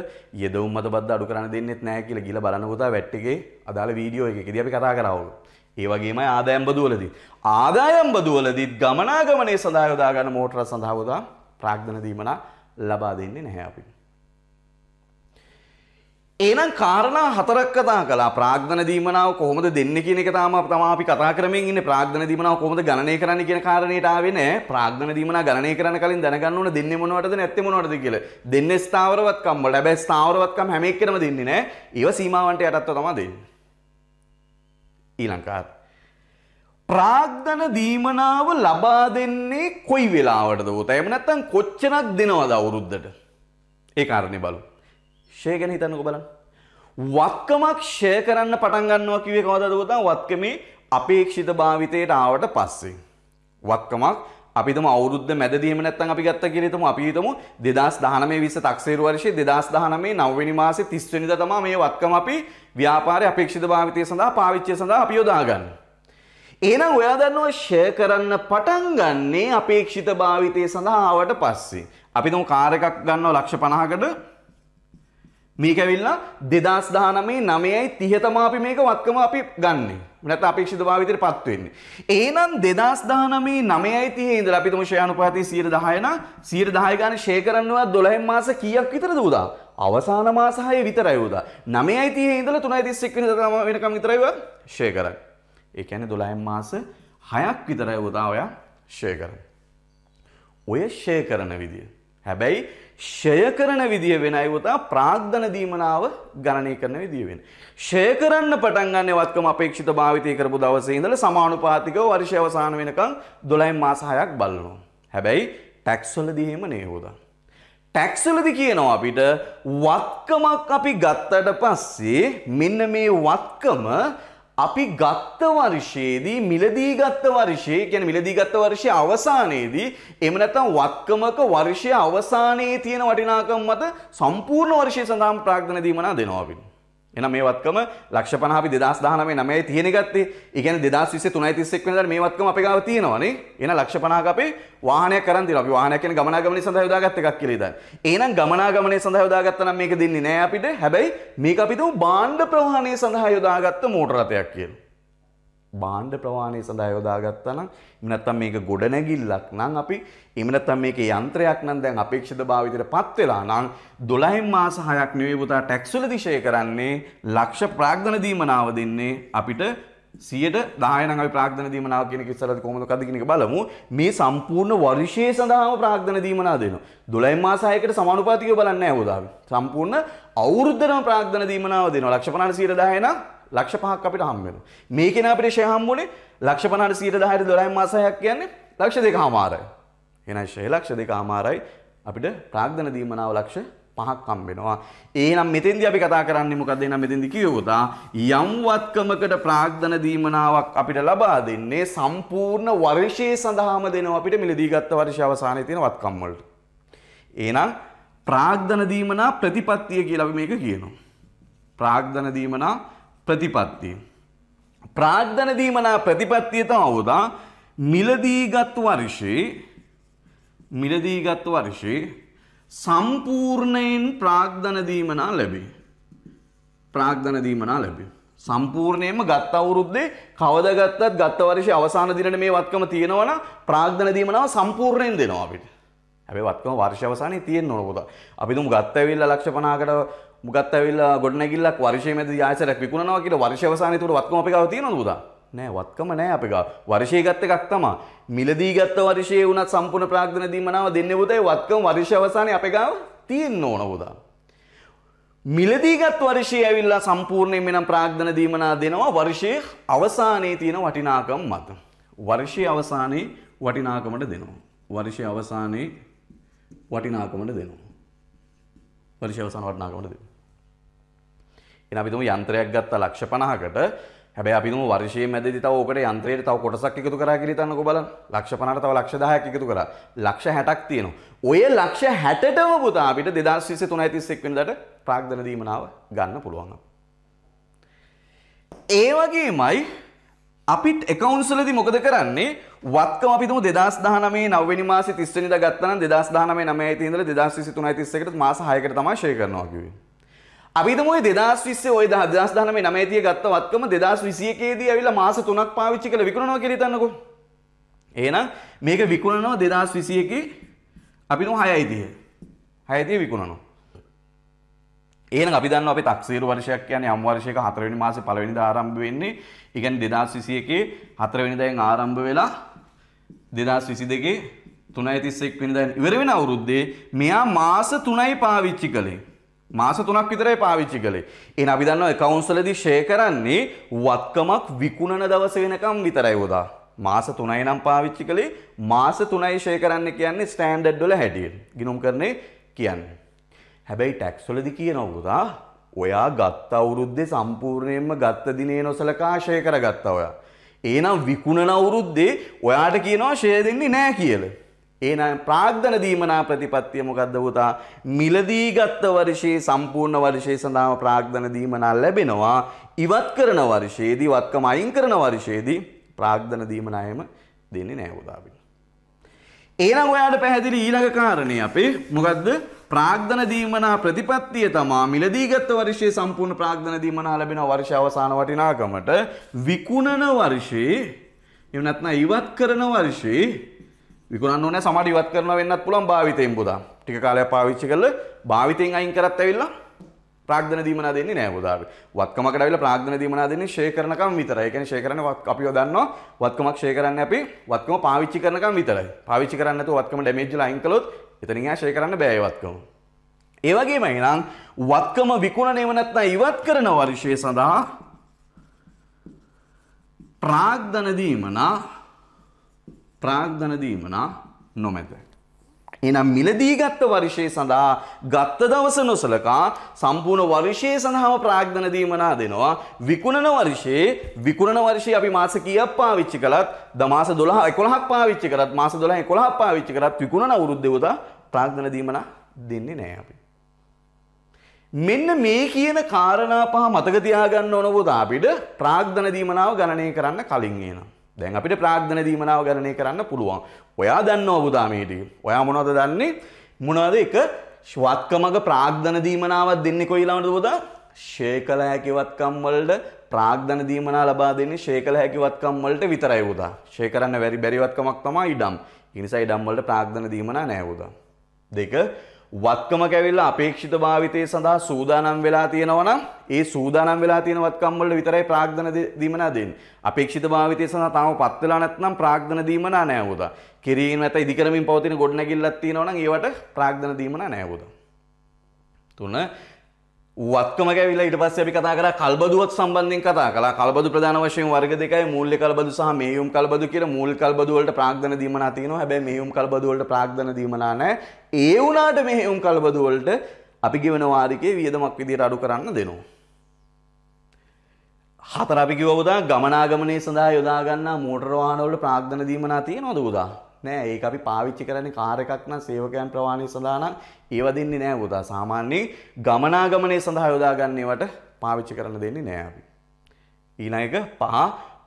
යෙදවුම් මත බද්ද අඩු කරන්න දෙන්නෙත් නෑ කියලා ගිහලා බලන්න පුතා වැට් එකේ අදාළ වීඩියෝ එකකදී අපි කතා කරා වුණා. ඒ වගේමයි ආදායම් බදුවලදී. ආදායම් බදුවලදීත් ගමනාගමනය සඳහා යොදාගන්න මෝටර සඳහා පුතා ප්‍රාග්ධන දීමනා ලබා දෙන්නේ නැහැ අපිට. ඒනම් කාරණා හතරක් කතා කළා ප්‍රාග්ධන දීමනාව කොහොමද දෙන්නේ කියන එක තමයි අපි තමයි අපි කතා කරමින් ඉන්නේ ප්‍රාග්ධන දීමනාව කොහොමද ගණනය කරන්නේ කියන කාරණේට ආවේ නෑ ප්‍රාග්ධන දීමනාව ගණනය කරන්න කලින් දැනගන්න ඕන දෙන්නේ මොනවටද නැත්තේ මොනවටද කියලා දෙන්නේ ස්ථාවරවත්කම් වලට හැබැයි ස්ථාවරවත්කම් හැම එකකම දෙන්නේ නෑ ඒව සීමාවන්ට යටත්ව තමයි දෙන්නේ ඊළඟ කාරණා ප්‍රාග්ධන දීමනාව ලබා දෙන්නේ කොයි වෙලාවටද උත එහෙම නැත්නම් කොච්චරක් දෙනවද අවුරුද්දට ඒ කාරණේ බලමු ෂේ ගැන හිතන්නකෝ බලන්න වත්කමක් ෂය කරන්න පටන් ගන්නවා කිව්වේ කවදාද පුතා වත්කමේ අපේක්ෂිත භාවිතයට ආවට පස්සේ වත්කමක් අපි තම අවුරුද්ද මැදදී එහෙම නැත්නම් අපි ගත්ත කියලා හිතමු අපි හිතමු 2019 20 තක්සේරු වර්ෂයේ 2019 9 වෙනි මාසේ 30 වෙනිදා තමයි මේ වත්කම අපි ව්‍යාපාරයේ අපේක්ෂිත භාවිතය සඳහා පාවිච්චිය සඳහා අපි යොදාගන්නේ. එහෙනම් ඔයා දන්නවා ෂෙයා කරන්න පටන් ගන්නේ අපේක්ෂිත භාවිතය සඳහා ආවට පස්සේ. අපි තම කාර් එකක් ගන්නවා ලක්ෂ 50කට මේක ඇවිල්ලා දෙදස් දානමේ නමයයි තිහතම අපි මේක වත්කම අපි ගන්න නැත අපේක්ෂිත භාවිතයට පත්වවෙන්නේ. ඒනම් දෙදස් දානමේ නමයයි තියේද අපිතුම ශයනුපාති සීර දහයන සීර දායගන ශේකරන්නවා දොළහෙන් මාස කියක් විතර දූදා. අවසාන මාසාහය විතරයවූද. නමයයි තිය ඉදල තුනයි තිස්සෙක්න දම වෙනකම් විතරයිව ශේකර. ඒඇන දොළහෙන් මාස හයක් විතරයි උදා ඔයා ශේකර. ඔය ශේකරන විදිිය. හැබැයි ෂය කරන විදිය වෙනයි පුතා ප්‍රාග්ධන දීමනාව ගණනය කරන විදිය වෙන. ෂය කරන්න පටන් ගන්න වත්කම අපේක්ෂිත භාවිතය කරපු දවසේ ඉඳලා සමානුපාතිකව වර්ෂය අවසාන වෙනකන් 12 මාස 6ක් බලනවා. හැබැයි ටැක්ස් වලදී එහෙම නේ පුතා. ටැක්ස් වලදී කියනවා අපිට වත්කමක් අපි ගත්තට පස්සේ මෙන්න මේ වත්කම අපි ගත්ත වර්ෂයේදී මිලදී ගත්ත වර්ෂයේ කියන්නේ මිලදී ගත්ත වර්ෂයේ අවසානයේදී එහෙම නැත්නම් වත්කමක වර්ෂයේ අවසානයේ තියෙන වටිනාකම මත සම්පූර්ණ වර්ෂය සඳහාම ප්‍රාග්ධන දීමනා දෙනවා අපි. එන මේ වත්කම ලක්ෂ පනහි දෙදස් දානමේ නමයි තියෙන ගත්තේ ඉගැන දෙදස් විස තුනයි තිස්සෙක් වෙනට මේ වත්කම අප ගාව තියෙනවානේ එන ලක්ෂ පනාක අපේ වාහනය කරන්ති අපි වාහනයකෙන ගමනාගමනය සඳහා යොදාගත්ත එකක් කියලාද එහෙනම් ගමනාගමනය සඳහා යොදාගත්ත නම් මේක දෙන්නේ නෑ අපිට හැබැයි මේක අපි දු බාණ්ඩ ප්‍රවාහනය සඳහා යොදාගත්ත මෝටර රථයක් කියලා බාණ්ඩ ප්‍රවාණය සඳහා යොදාගත්තා නම් එහෙම නැත්නම් මේක ගොඩනැගිල්ලක් නම් අපි එහෙම නැත්නම් මේක යන්ත්‍රයක් නම් දැන් අපේක්ෂිත භාවිතයටපත් වෙලා නම් 12 මාස 6ක් නෙවෙයි පුතා ටැක්ස් වල දිශය කරන්නේ ලක්ෂ ප්‍රාග්ධන දීමනාව දෙන්නේ අපිට 100ට 10 නම් අපි ප්‍රාග්ධන දීමනාව කියන එක ඉස්සරහට කොහොමද කද කියන එක බලමු මේ සම්පූර්ණ වර්ෂයේ සඳහාම ප්‍රාග්ධන දීමනාව දෙනවා 12 මාස 6කට සමානුපාතිකව බලන්නේ නැහැ හොදාවි සම්පූර්ණ අවුරුද්දටම ප්‍රාග්ධන දීමනාව දෙනවා ලක්ෂ 50 110 නම් ලක්ෂ පහක් අපිට හම් වෙනවා. මේ කෙනා අපිට ෂෙයා හම්බුනේ ලක්ෂ 50ට 10ට 12 මාසයක් කියන්නේ ලක්ෂ දෙක හමාරයි. එහෙනම් ෂෙය ලක්ෂ දෙක හමාරයි අපිට ප්‍රාග්ධන දීමනාව ලක්ෂ පහක් හම් වෙනවා. එහෙනම් මෙතෙන්දී අපි කතා කරන්නේ මොකද්ද? එහෙනම් මෙතෙන්දී කියවුවා යම් වත්කමකට ප්‍රාග්ධන දීමනාවක් අපිට ලබා දෙන්නේ සම්පූර්ණ වර්ෂයේ සඳහාම දෙනවා අපිට මිලදී ගත්ත වර්ෂය අවසානයේ තියෙන වත්කම් වලට. එහෙනම් ප්‍රාග්ධන දීමනා ප්‍රතිපත්තිය කියලා අපි මේක කියනවා. ප්‍රාග්ධන දීමනා ප්‍රතිපත්තිය. ප්‍රාග්ධන දීමනා ප්‍රතිපත්තිය තවදා මිලදීගත් වර්ෂයේ මිලදීගත් වර්ෂයේ සම්පූර්ණයෙන් ප්‍රාග්ධන දීමනා ලැබේ. ප්‍රාග්ධන දීමනා ලැබේ. සම්පූර්ණයෙන්ම ගත් අවුරුද්දේ කවදා ගත්තත් ගත වර්ෂයේ අවසාන දිනට මේ වත්කම තියෙනවනම් ප්‍රාග්ධන දීමනාව සම්පූර්ණයෙන් දෙනවා අපිට. ඇැ වත්ම වර්ෂවසානය තියෙන් නොකොත අපි තුම් ගත්තඇවිල්ල ලක්ෂපනාකට මුගත්තඇවිල් ගොඩනැගිල්ලක් වර්ෂයමද යාසරක් විකුණනවා කියල වර්ෂවසානය තුර වත්ම අපි ගව තියෙන ද නෑ වත්කම නෑ අපික වර්ෂය ගත්ත එකක් තම මිලදී ගත්ත වර්ෂය වනත් සම්පූර්ණ ප්‍රාග්ධන දීමනාව දෙන්න පුතයි වත්කම වර්ෂවසානය අප ගව තියෙන් ඕනකොදා. මිලදීගත් වර්ෂය ඇවිල්ලා සම්පූර්ණයෙන් මෙනම් ප්‍රාග්ධන දීමනා දෙනවා වර්ෂය අවසානයේ තියෙන වටිනාකම් මත. වර්ෂය අවසානයේ වටිනාකමට දෙනවා. වර්ෂය අවසානයේ වටිනාකමට දෙනවා. පරිශවසන වටිනාකමට දෙනවා. එහෙනම් අපි තුමු යන්ත්‍රයක් ගත්තා ලක්ෂ 50කට හැබැයි අපි තුමු වර්ෂයේ මැදදී තව ඕකට යන්ත්‍රයට තව කොටසක් එකතු කරා කියලා හිතන්නකෝ බලන්න. ලක්ෂ 50ට තව ලක්ෂ 10ක් එකතු කරා. ලක්ෂ 60ක් තියෙනවා. ඔය ලක්ෂ 60ටම පුතා අපිට 2023 31 වෙනිදාට ප්‍රාග්ධන දීමනාව ගන්න පුළුවන් අපිට. ඒ වගේමයි අපිත් එකවුන්සලදි මොකද කරන්නේ වත්කම අපි තුමු දෙදස් දහනමේ නවනි මාස තිස්සනිද ගත්තන දෙදස් දහනමේ නමේ තින්දල දෙදස් විසි තුනයි තිස්සකට මාස හයකට තමයි ෂේ කරනවා කිව්වේ. අපි තුමු දෙදස් විස්සේ ඔය දෙදස් දහනමේ නමේතිය ගත්ත වත්කම දෙදස් විසියකේදී ඇවිල්ලා මාස තුනක් පාවිච්චි කරලා විකුණනවා කියලා හිතන්නකෝ. එහෙනම් මේක විකුණනවා දෙදස් විසියකේ අපි තුමු 6යිදී. 6යිදී විකුණනවා. ඒන අපි දන්න අපි තක්සේරු වර්ෂයක් යන අම්වර්ෂයක හතරවෙනි මාස පලවෙනි ආරම්භ වෙන්නේ ඉගැන් දෙදස් විසියකේ හතරවෙනිදයෙන් ආරම්භ වෙලා දෙදස් විසි දෙකේ තුනයි තිස්සෙක් පිනිදැන් ඉවරවෙන අවුරුද්දේ මෙයා මාස තුනයි පාවිච්චි කළේ. මාස තුනක් විතරයි පාවිච්චි කළේ. එන අපි දන්නවා එකවුන්සලදී ෂේ කරන්නේ වත්කමක් විකුණන දවස වෙනකම් විතරයි උදා. මාස තුනයි නම් පාවිච්චි කළේ මාස තුනයි ෂේ කරන්න කියන්නේ ස්ටෑන්ඩඩ් වල හැටියට. ගිනුම් කරන්නේ කියන්නේ. හැබැයි ටැක්ස්වලදි කියනවපුතා ඔයා ගත්ත අවුරුද්දේ සම්පූර්ණයෙන්ම ගත්ත දිනේ නොසලකා ෂය කරගත්තා ඔයා. එහෙනම් විකුණන අවුරුද්දේ ඔයාට කියනවා ෂය දෙන්නේ නැහැ කියලා. එහෙනම් ප්‍රාග්ධන දීමනා ප්‍රතිපත්තිය මොකද්ද පුතා? මිලදී ගත්ත වර්ෂයේ සම්පූර්ණ වර්ෂයේ සඳහාම ප්‍රාග්ධන දීමනා ලැබෙනවා. ඉවත් කරන වර්ෂයේදී වත්කම අයින් කරන වර්ෂයේදී ප්‍රාග්ධන දීමනායම දෙන්නේ නැහැ පුතා අපිට. එහෙනම් ඔයාට පැහැදිලි ඊළඟ කාරණේ අපේ මොකද්ද? ප්‍රාග්ධන දීමනා ප්‍රතිපත්තිය තමා මිලදීගත්ත වර්ෂයේ සම්පූර්ණ ප්‍රාග්ධන දීමනා ලැබෙන වර්ෂ අවසාන වටිනාකමට විකුණන වර්ෂයේ එහෙම නැත්නම් ඉවත් කරන වර්ෂයේ විකුණන්න ඕනේ සමහර ඉවත් කරනවා වෙන්නත් පුළුවන් භාවිතයෙන් පුතා. ටික කාලයක් පාවිච්චි කරලා භාවිතයෙන් අයින් කරත් ඇවිල්ලා ප්‍රාග්ධන දීමනා දෙන්නේ නෑ පුතාට. වත්කමකට ඇවිල්ලා ප්‍රාග්ධන දීමනා දෙන්නේ ෂේ කරනකම් විතරයි. ඒ කියන්නේ ෂේ කරන්නේ අපිව දන්නවා වත්කමක් ෂේ කරන්නේ අපි වත්කම පාවිච්චි කරනකම් විතරයි. පාවිච්චි කරන්නේ නැතුව වත්කම ඩැමේජ් වෙලා අයින් කළොත් එතනින් ආශ්‍රය කරන්න බෑ ඒවත්කම. ඒ වගේම එහෙනම් වත්කම විකුණනේව නැත්නම් ඉවත් කරන වර්ෂය සඳහා ප්‍රාග්ධන දීමනා ප්‍රාග්ධන දීමනා නොමැත. එනම් මිලදී ගත්ත වර්ෂය සඳහා ගත්ත දවස නොසලකා සම්පූර්ණ වර්ෂය සඳහාම ප්‍රාග්ධන දීමනා දෙනවා විකුණන වර්ෂයේ විකුණන වර්ෂයේ අපි මාස කීයක් පාවිච්චි කළත් ද මාස 12 11ක් පාවිච්චි කරත් මාස 12 11ක් පාවිච්චි කරත් විකුණන අවුරුද්දේ උදා ප්‍රාග්ධන දීමනා දෙන්නේ නෑ අපි. මෙන්න මේ කියන කාරණා පහ මතක තියාගන්න ඕන පොත අපිට ප්‍රාග්ධන දීමනාව ගණනය කරන්න කලින් එනවා. දැන් අපිට ප්‍රාග්ධන දීමනාව ගණනය කරන්න පුළුවන්. ඔයා දන්නව පුතා මේ ටික. ඔයා මොනවද දන්නේ? මොනවද එක ශ්වත්කමක ප්‍රාග්ධන දීමනාවක් දෙන්නේ කොයි ළමද පුතා? ෂේ කළ හැකි වත්කම් වලට ප්‍රාග්ධන දීමනා ලබා දෙන්නේ ෂේ කළ හැකි වත්කම් වලට විතරයි පුතා. ෂේ කරන්න බැරි බැරි වත්කමක් තමයි ඉඩම්. ඒ නිසා ඉඩම් වලට ප්‍රාග්ධන දීමනා නැහැ පුතා. දෙක වත්කම කැවිල්ලා අපේක්ෂිත භාවිතය සඳහා සූදානම් වෙලා තියෙනවා නම් ඒ සූදානම් වෙලා තියෙන වත්කම් වල විතරයි ප්‍රාග්ධන දීමනා දෙන්නේ. අපේක්ෂිත භාවිතය සඳහා තාම පත් වෙලා නැත්නම් ප්‍රාග්ධන දීමනා නැහැ උදා. කෙරීම නැත ඉදි කරමින් පවතින ගොඩනැගිල්ලක් තියෙනවා නම් ඒවට ප්‍රාග්ධන දීමනා නැහැ උදා. තුන වත්කම ගැවිලා ඊට පස්සේ අපි කතා කරා කල්බදුවත් සම්බන්ධයෙන් කතා කළා. කල්බදු ප්‍රධාන වශයෙන් වර්ග දෙකයි මූල්‍ය කල්බදු සහ මේයුම් කල්බදු කියලා මූල් කල්බදු වලට ප්‍රාග්ධන දීමනා තියෙනවා. හැබැයි මේයුම් කල්බදු වලට ප්‍රාග්ධන දීමනා නැහැ. ඒ වුණාට මේයුම් කල්බදු වලට අපි ගෙවන වාරිකයේ වියදමක් විදිහට අඩු කරන්න දෙනවා. හතර අපි කිව්වා උදා ගමනාගමනයේ සඳහා යොදා ගන්නා මෝටර වාහන වල ප්‍රාග්ධන දීමනා තියෙනවද උදා? නෑ ඒක අපි පාවිච්චි කරන්නේ කාර් එකක් නම් සේවකයන් ප්‍රවාහනය සඳහා නම් ඒව දෙන්නේ නෑ පුතා. සාමාන්‍යයෙන් ගමනාගමනය සඳහා යොදා ගන්න ඒවට පාවිච්චි කරන්න දෙන්නේ නෑ අපි. ඊළඟ එක පහ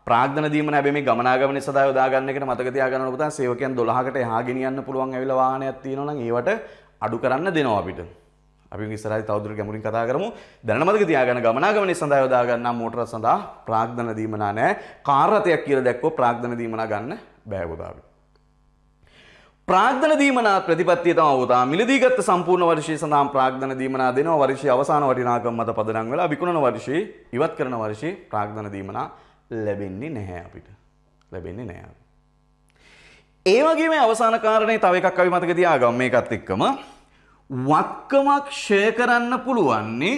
ප්‍රාග්ධන දීම නැහැ මේ ගමනාගමනය සඳහා යොදා ගන්න එකට මතක තියාගන්න පුතා සේවකයන් 12කට එහා ගෙනියන්න පුළුවන් ඇවිල්ලා වාහනයක් තියෙනවා නම් ඒවට අඩු කරන්න දෙනවා අපිට. අපි ඉස්සරහට තවදුරට ගැඹුරින් කතා කරමු. දැනට මතක තියාගන්න ගමනාගමනය සඳහා යොදා ගන්න මෝටර සඳහා ප්‍රාග්ධන දීම නැහැ. කාර් රථයක් කියලා දැක්කොත් ප්‍රාග්ධන දීම ගන්න බෑ පුතා අපි. ප්‍රාග්ධන දීමනා ප්‍රතිපත්තිය තම වතා මිලදීගත්ත සම්පූර්ණ වර්ෂය සඳහා ප්‍රාග්ධන දීමනා දෙනවා වර්ෂය අවසාන වටිනාකම් මත පදනම් වෙලා විකුණන වර්ෂයේ ඉවත් කරන වර්ෂයේ ප්‍රාග්ධන දීමනා ලැබෙන්නේ නැහැ අපිට. ලැබෙන්නේ නැහැ. ඒ වගේම අවසාන කාරණේ තව එකක් අපි මතක තියාගමු මේකත් එක්කම වක්කමක් ෂය කරන්න පුළුවන්නේ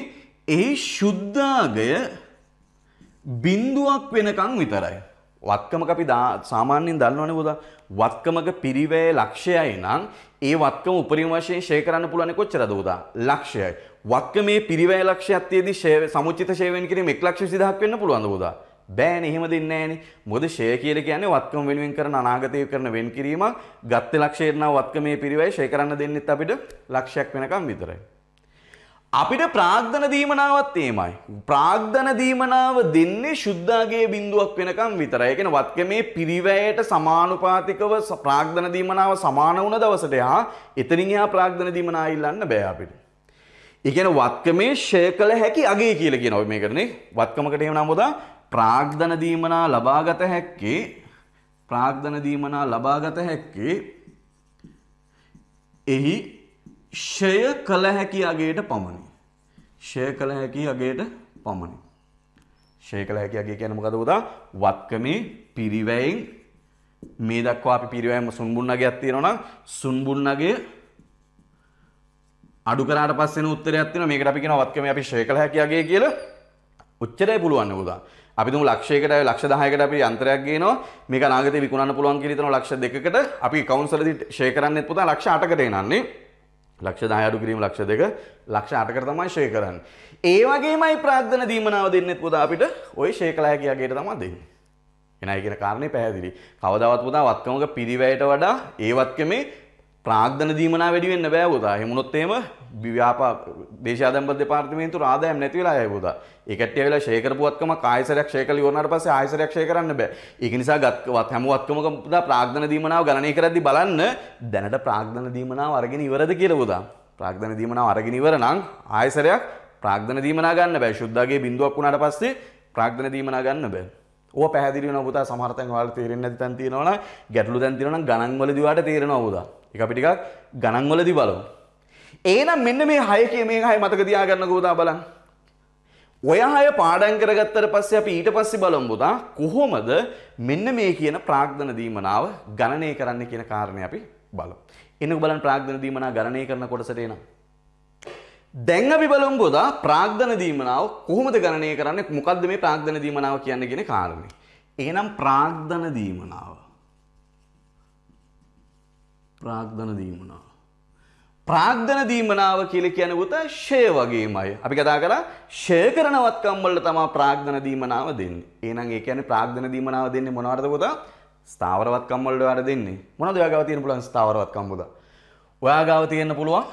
ඒ ශුද්ධාගය බිඳුවක් වෙනකන් විතරයි. වත්කමක අපි සාමාන්‍යයෙන් දන්නවනේ බෝදා වත්කමක පිරිවැය ලක්ෂයයි නම් ඒ වත්කම උපරිම වශයෙන් ෂේ කරන්න පුළුවන් කොච්චරද බෝදා ලක්ෂයයි වත්කමේ පිරිවැය ලක්ෂයක් තියේදී ෂේ සමුචිත ෂේ වෙන කිරීම 120000ක් වෙන්න පුළුවන්ද බෝදා බෑනේ එහෙම දෙන්නේ නෑනේ මොකද ෂේ කියලා කියන්නේ වත්කම වෙනුවෙන් කරන අනාගතය කරන වෙන් කිරීමක් ගත්ත ලක්ෂයට නම් වත්කමේ පිරිවැය ෂේ කරන්න දෙන්නෙත් අපිට ලක්ෂයක් වෙනකම් විතරයි අපිට ප්‍රාග්ධන දීමනාවත් ඒමයි. ප්‍රාග්ධන දීමනාව දෙන්නේ ශුද්ධාගේ බිඳුවක් වෙනකම් විතර. ඒකෙන වත්කමේ පිරිවැයට සමානුපාතිකව ප්‍රාග්ධන දීමනාව සමාන වුණ දවසට එහා එතනින් එහා ප්‍රාග්ධන දීමනා ඉල්ලන්න බෑ අපිට. ඉගෙන වත්කමේ ෂය කළ හැකි අගේ කියලා කියනවා මේ කරන්නේ. වත්කමකට එහෙම නම් උදා ප්‍රාග්ධන දීමනා ලබාගත හැක්කේ ප්‍රාග්ධන දීමනා ලබාගත හැක්කේ එහි ෂය කළ හැකි අගේට පමණි. ෂය කළ හැකි අගේට පමණි. ෂය කළ හැකි අගේ කියන මොකද උදා වත්කමේ පිරිවැයෙන් මේ දක්වා අපි පිරිවැයම සුන්බුන්නගයක් තියෙනවා නම් සුන්බුන්නගේ අඩු කරාට පස්සේ එන උත්තරයක් තියෙනවා මේකට අපි කියනවා වත්කමේ අපි ෂය කළ හැකි අගේ කියලා. ඔච්චරයි පුළුවන් උදා. අපි තුමු ලක්ෂයකට ලක්ෂ 10කට අපි යන්ත්‍රයක් ගේනවා මේක අනාගතේ විකුණන්න පුළුවන් කියලා හිතනවා ලක්ෂ 2කට අපි කවුන්සලරදී ෂේ කරන්නෙත් පුතා ලක්ෂ 8කට එනන්නේ. ලක්ෂ දායඩු කිරීම ලක්ෂ දෙක ලක්ෂ අටකට තමයි ෂේ කරන්න. ඒ වගේමයි ප්‍රාර්ථන දීමනාව දෙන්නෙත් පුතා අපිට ওই ෂේ කළ හැකි අගේට තමයි දෙන්නේ. එනයි කියන කාරණේ පැහැදිලි. කවදාවත් පුතා වත්කමක පිරිවැයට වඩා ඒ වත්කමේ ප්‍රාධන දීමන වැඩිවෙන්න බෑබෝදා හෙමුණොත් එම ව්‍යාපා දේශාදම්බ පාර්තිමේන්තු රාදායම් නැතිවෙලා යබෝද එකට වෙලා ශේකරපුුවත්කම කායිසරයක් ශේකල ඕනට පස ආයිසරයක්ෂය කරන්න බෑ එකනිසා ගත්වත් හැමුවත්කමකද ප්‍රාග්ධන දීමනාව ගණය කරදි බලන්න දැනට ප්‍රාග්ධන දීමනාව අරගෙන ඉවරද කියලබෝදා ප්‍රාග්ධන දීමනාව අරගෙන ඉවර නම් ආයසරයක් ප්‍රාග්ධන දීමනා ගන්න බෑ ශුද්ධගේ බිඳුවක් වුණට පස්සේ ප්‍රාග්ධන දීමනා ගන්න බෑ ඕ පැදිරි නොබතා සමහතන් වාල තේරෙන් ඇතන් තියෙනවන ගැටලු දැන්තිරන ගණන්වලදවාට තේරෙනවබදා එක අපිටිකක් ගණන්වලදි බලමු. ඒනම් මෙන්න මේ හය කිය මේ හය මතක තියාගන්න ගෝදා බලන්න. ඔය හය පාඩම් කරගත්තට පස්සේ අපි ඊට පස්සේ බලමු පුතා කොහොමද මෙන්න මේ කියන ප්‍රාග්ධන දීමනාව ගණනය කරන්න කියන කාරණය අපි බලමු. එන්නකෝ බලන්න ප්‍රාග්ධන දීමනාව ගණනය කරන කොටසට එනවා. දැන් අපි බලමු පුතා ප්‍රාග්ධන දීමනාව කොහොමද ගණනය කරන්නේ මොකද්ද මේ ප්‍රාග්ධන දීමනාව කියන්නේ කියන කාරණේ. එහෙනම් ප්‍රාග්ධන දීමනාව ප්‍රාග්ධන දීමනාව. ප්‍රාග්ධන දීමනාව කියල කියන ගුත ෂය වගේමයි. අපි කතා කර ෂය කරනවත්කම්වලට තමා ප්‍රාග්ධන දීමනාව දෙන්න. ඒනම් ඒ කියන ප්‍රාග්ධන දීමනාව දෙන්නේ මොනවර්ද ගොතා ස්ථාවරවත්කම්වලට වැඩ දෙන්නේ මොනද ඔයා ගාව තියෙන පුළුවන් ස්ථාවරවත්කම් ගොත. ඔයා ගාව තියෙන්න පුළුවන්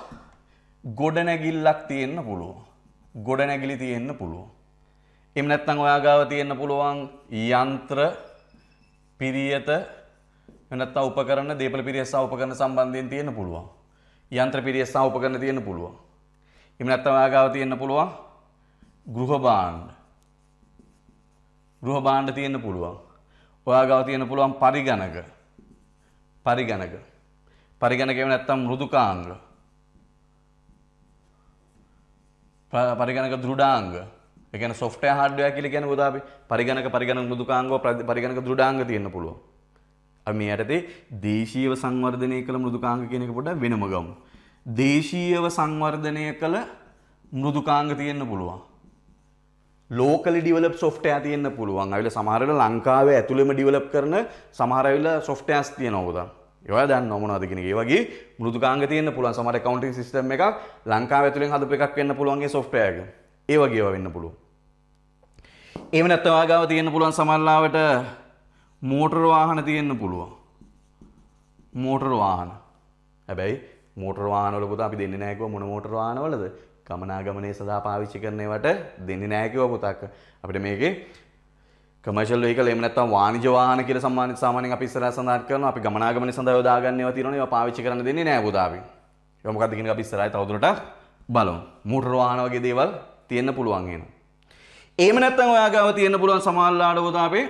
ගොඩනැගිල්ලක් තියෙන්න පුළුවන්. ගොඩනැගිලි තියෙන්න පුළුවන්. එම නැත්තම් ඔයා ගාව තියෙන්න පුළුවන් යන්ත්‍ර පිරියත වෙනත්තා උපකරන දේපල පිරිස්සා උපකරන සම්බන්ධයෙන් තියෙන පුළුවන්. යන්ත්‍ර පිරිස්සා උපකරන තියෙන පුළුවන්. එහෙම නැත්නම් ආගාව තියෙන්න පුළුවන්. ගෘහ භාණ්ඩ. ගෘහ භාණ්ඩ තියෙන්න පුළුවන්. ඔයාගාව තියෙන්න පුළුවන් පරිගණක. පරිගණක. පරිගණක එහෙම නැත්නම් මෘදුකාංග. පරිගණක දෘඩාංග. ඒ කියන්නේ software hardware කියලා කියන්නේ මොකද අපි? පරිගණක පරිගණක මෘදුකාංගව පරිගණක දෘඩාංග තියෙන්න පුළුවන්. මේ යටතේ දේශීයව සංවර්ධනය කළ මෘදුකාංග කෙනෙක පොඩ වෙනම ගමු. දේශීයව සංවර්ධනය කළ මෘදුකාංග තියෙන්න පුළුවන්. ලෝකල ඩිවලප් සොෆ්ටය තියෙන්න පුළුවන් අවිල සමහරල ලංකාවේ ඇතුළෙම ඩිවලප් කරන සමහරවිල සොෆ්ටයස් තියෙන ඔවද. ඒවා දන්න නොමනවාදගෙන ඒ වගේ මෘදුකාංග තියෙන්න පුළුවන් සමහර කවුන්ටින් සිස්ටම් එකක් ලංකාව ඇතුළෙන් හදපු එකක් වෙන්න පුළුවන්ගේ සොෆ්ට්වෙයාර් එක. ඒ වගේ ඒවා වෙන්න පුළුවන්. එහෙම නැත්නම් ආගාව තියෙන්න පුළුවන් සමහරලාවට මෝටර් වාහන තියෙන්න පුළුවන්. මෝටර් වාහන. හැබැයි මෝටර් වාහනවල පුතා අපි දෙන්නේ නැහැ කිව්ව මොන මෝටර් වාහනවලද? ගමනාගමනය සඳහා පාවිච්චි කරන ඒවට දෙන්නේ නැහැ කිව්ව පුතක්. අපිට මේකේ කමර්ෂල් වෙහිකල් එහෙම නැත්නම් වාණිජ වාහන කියලා සම්මානිත සාමාන්‍යයෙන් අපි ඉස්සරහ සඳහන් කරනවා. අපි ගමනාගමනය සඳහා යොදාගන්න ඒවා තියෙනවනේ ඒවා පාවිච්චි කරන්න දෙන්නේ නැහැ පුතා අපි. ඒක මොකද්ද කියන එක අපි ඉස්සරහයි තවදුරටත් බලමු. මෝටර් වාහන වගේ දේවල් තියෙන්න පුළුවන් එනවා. එහෙම නැත්නම් ඔයාගාව තියෙන්න පුළුවන් සමාල්ලාඩ පුතා අපේ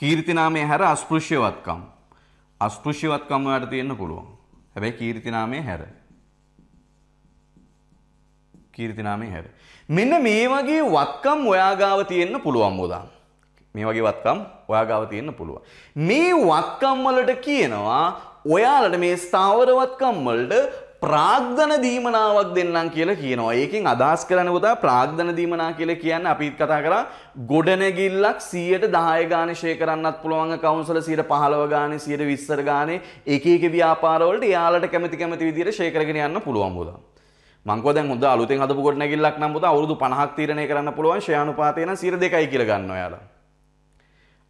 කීර්තිනාමය හැර අස්පෘශ්‍යවත්කම්. අස්පෘශ්‍යවත්කම් ඔයාට තියෙන්න පුළුවන්. හැබැයි කීර්තිනාමය හැර. කීර්තිනාමය හැර. මෙන්න මේ වගේ වත්කම් ඔයාගාව තියෙන්න පුළුවන් බෝදා. මේ වගේ වත්කම් ඔයාගාව තියෙන්න පුළුවන්. මේ වත්කම් වලට කියනවා ඔයාලට මේ ස්ථාවර වත්කම් වලට ප්‍රාග්ධන දීමනාවක් දෙන්නම් කියලා කියනවා. ඒකෙන් අදහස් කරන්න පුතා ප්‍රාග්ධන දීමනා කියලා කියන්නේ අපි කතා කරා ගොඩනැගිල්ලක් 110 ගානේ ෂේ කරන්නත් පුළුවන් කවුන්සල 115 ගානේ 120 ගානේ එක එක ව්‍යාපාරවලට එයාලට කැමති කැමති විදිහට ෂේ කරගෙන යන්න පුළුවන් පුතා. මංකෝ දැන් හොඳ අලුතෙන් හදපු ගොඩනැගිල්ලක් නම් පුතා අවුරුදු 50ක් තීරණය කරන්න පුළුවන් ෂේ අනුපාතය නම් 2% කියලා ගන්නවා එයාලා.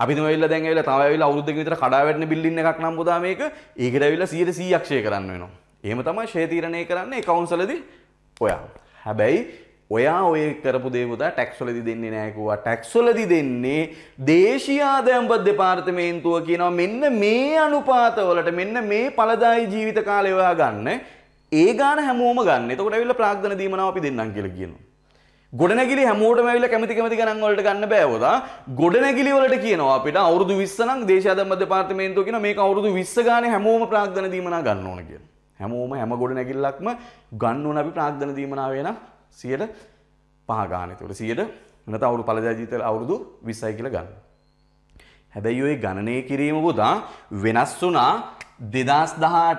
අපි ඇවිල්ල දැන් ඇවිල්ලා තව ඇවිල්ලා අවුරුද්දක විතර කඩා වැටෙන බිල්ඩින් එකක් නම් පුතා මේක ඒකට ඇවිල්ලා 100 100ක් ෂේ කරන්න වෙනවා එහෙම තමයි ශේතීරණය කරන්නේ කවුන්සලදී ඔයා. හැබැයි ඔයා ඔය කරපු දේවතා ටැක්ස්වලදි දෙන්නේ නෑකුවා ටැක්ස්වලදි දෙන්නේ දේශයාදයම්පත් දෙපාර්තමේන්තුව කියනවා මෙන්න මේ අනුපාතවලට මෙන්න මේ පලදායි ජීවිත කාලය ඔයා ගන්න ඒ ගාන හැමෝම ගන්න එතකොට ඇවිල්ලා ප්‍රාග්ධන දීමනාව අපි දෙන්නම් කියලා කියනවා. ගොඩනැගිලි හැමෝටම ඇවිල්ලා කැමති කැමති ගණන් වලට ගන්න බෑ ඔදා. ගොඩනැගිලි වලට කියනවා අපිට අවුරුදු 20 නම් දේශයාදම්පත් දෙපාර්තමේන්තුව කියන මේක අවුරුදු 20 ගානේ හැමෝම ප්‍රාග්ධන දීමනාව ගන්න ඕන කියලා. හැමෝම හැම ගොඩ නැගිල්ලක්ම ගන්න ඕන අපි ප්‍රාග්ධන දීමනාවේ නම් සියයට පහගාන එතකොට සියයට නැත අවුරු පලජාජීතල අවුරුදු විස්සයි කියලා ගන්න. හැබැයි ඔය ගණනය කිරීම පුතා වෙනස් වුණා දෙදස් දහට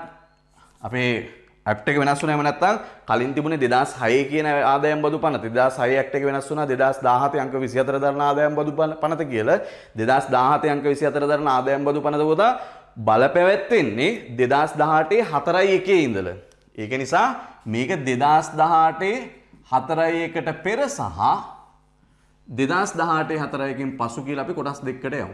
අපේ ඇප්ටක වෙනස් වුණ නැත්තම් කලින් තිබුණේ දෙදස් හය කියන ආදායම් බදු පනත දෙදස් හය ඇක්ට එක වෙනස් වුණා දෙදස් දාහත අංක විසි අතර දරන ආදායම් බදු පනත කියල දෙදස් දාහත අංක විසි අතර දරන ආදායම් බදු පනත පුතා බලපැවැත්වෙන්නේ දෙදස් දහටේ හතරයි එකේ ඉඳල. ඒක නිසා මේක දෙදස් දහටේ හතරයකට පෙර සහ දෙදස් දහටේ හතරයකින් පසු කියල අපි කොටස් දෙක්කට යව.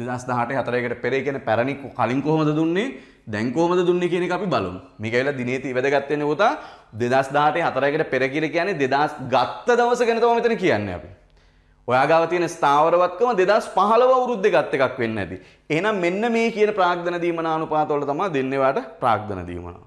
දෙදස් දහට හතරයකට පෙරේ කියෙන පැරණි කලින් කොහොමද දුන්නේ දැන්කෝමද දුන්න කියන අපි බලුම් මිකයිල දිනේති වැදගත්වෙන ොතා දෙදස් දාට හතරයකට පෙරකිර කියන්නේ දෙදස් ගත්ත දවස ගැනතව මෙතන කියන්න අපි ඔයා ගාව තියෙන ස්ථාවරවත්කම 2015 අවුරුද්දේ ගත් එකක් වෙන්න ඇති. එහෙනම් මෙන්න මේ කියන ප්‍රාග්ධන දීමනා අනුපාතවල තමයි දෙන්නේ වාට ප්‍රාග්ධන දීමනා.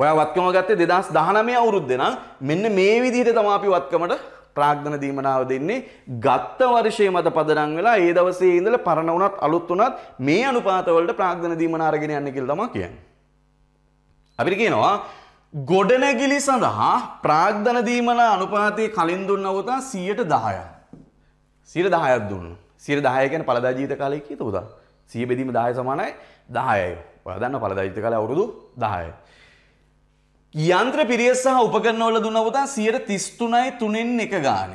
ඔයා වත්කම ගත්තේ 2019 අවුරුද්දේ නම් මෙන්න මේ විදිහට තමයි අපි වත්කමට ප්‍රාග්ධන දීමනාව දෙන්නේ. ගත්ත වර්ෂයේ මත පදනම් වෙලා ඒ දවසේ ඉඳලා පරණ වුණත් අලුත් වුණත් මේ අනුපාතවලට ප්‍රාග්ධන දීමනා අරගෙන යන්නේ කියලා තමයි කියන්නේ. අපිට කියනවා ගොඩනැගිලි සඳහා ප්‍රාග්ධන දීමනා අනුපාතයේ කලින් දුන්න අවතා 10%ක්. සිර දහයක් දුන්න සිර දායකන පලදා ජීත කාලය කියත පුදා සිය බෙදීම දාය සමානයි දායයි ඔයදන්න පලදා ජීත කාල අවුරුදු දාය. යන්ත්‍ර පිරිියස් සහ උපකරනවල දුන්නපුතා සියයට තිස්තුනයි තුනෙන් එක ගානය.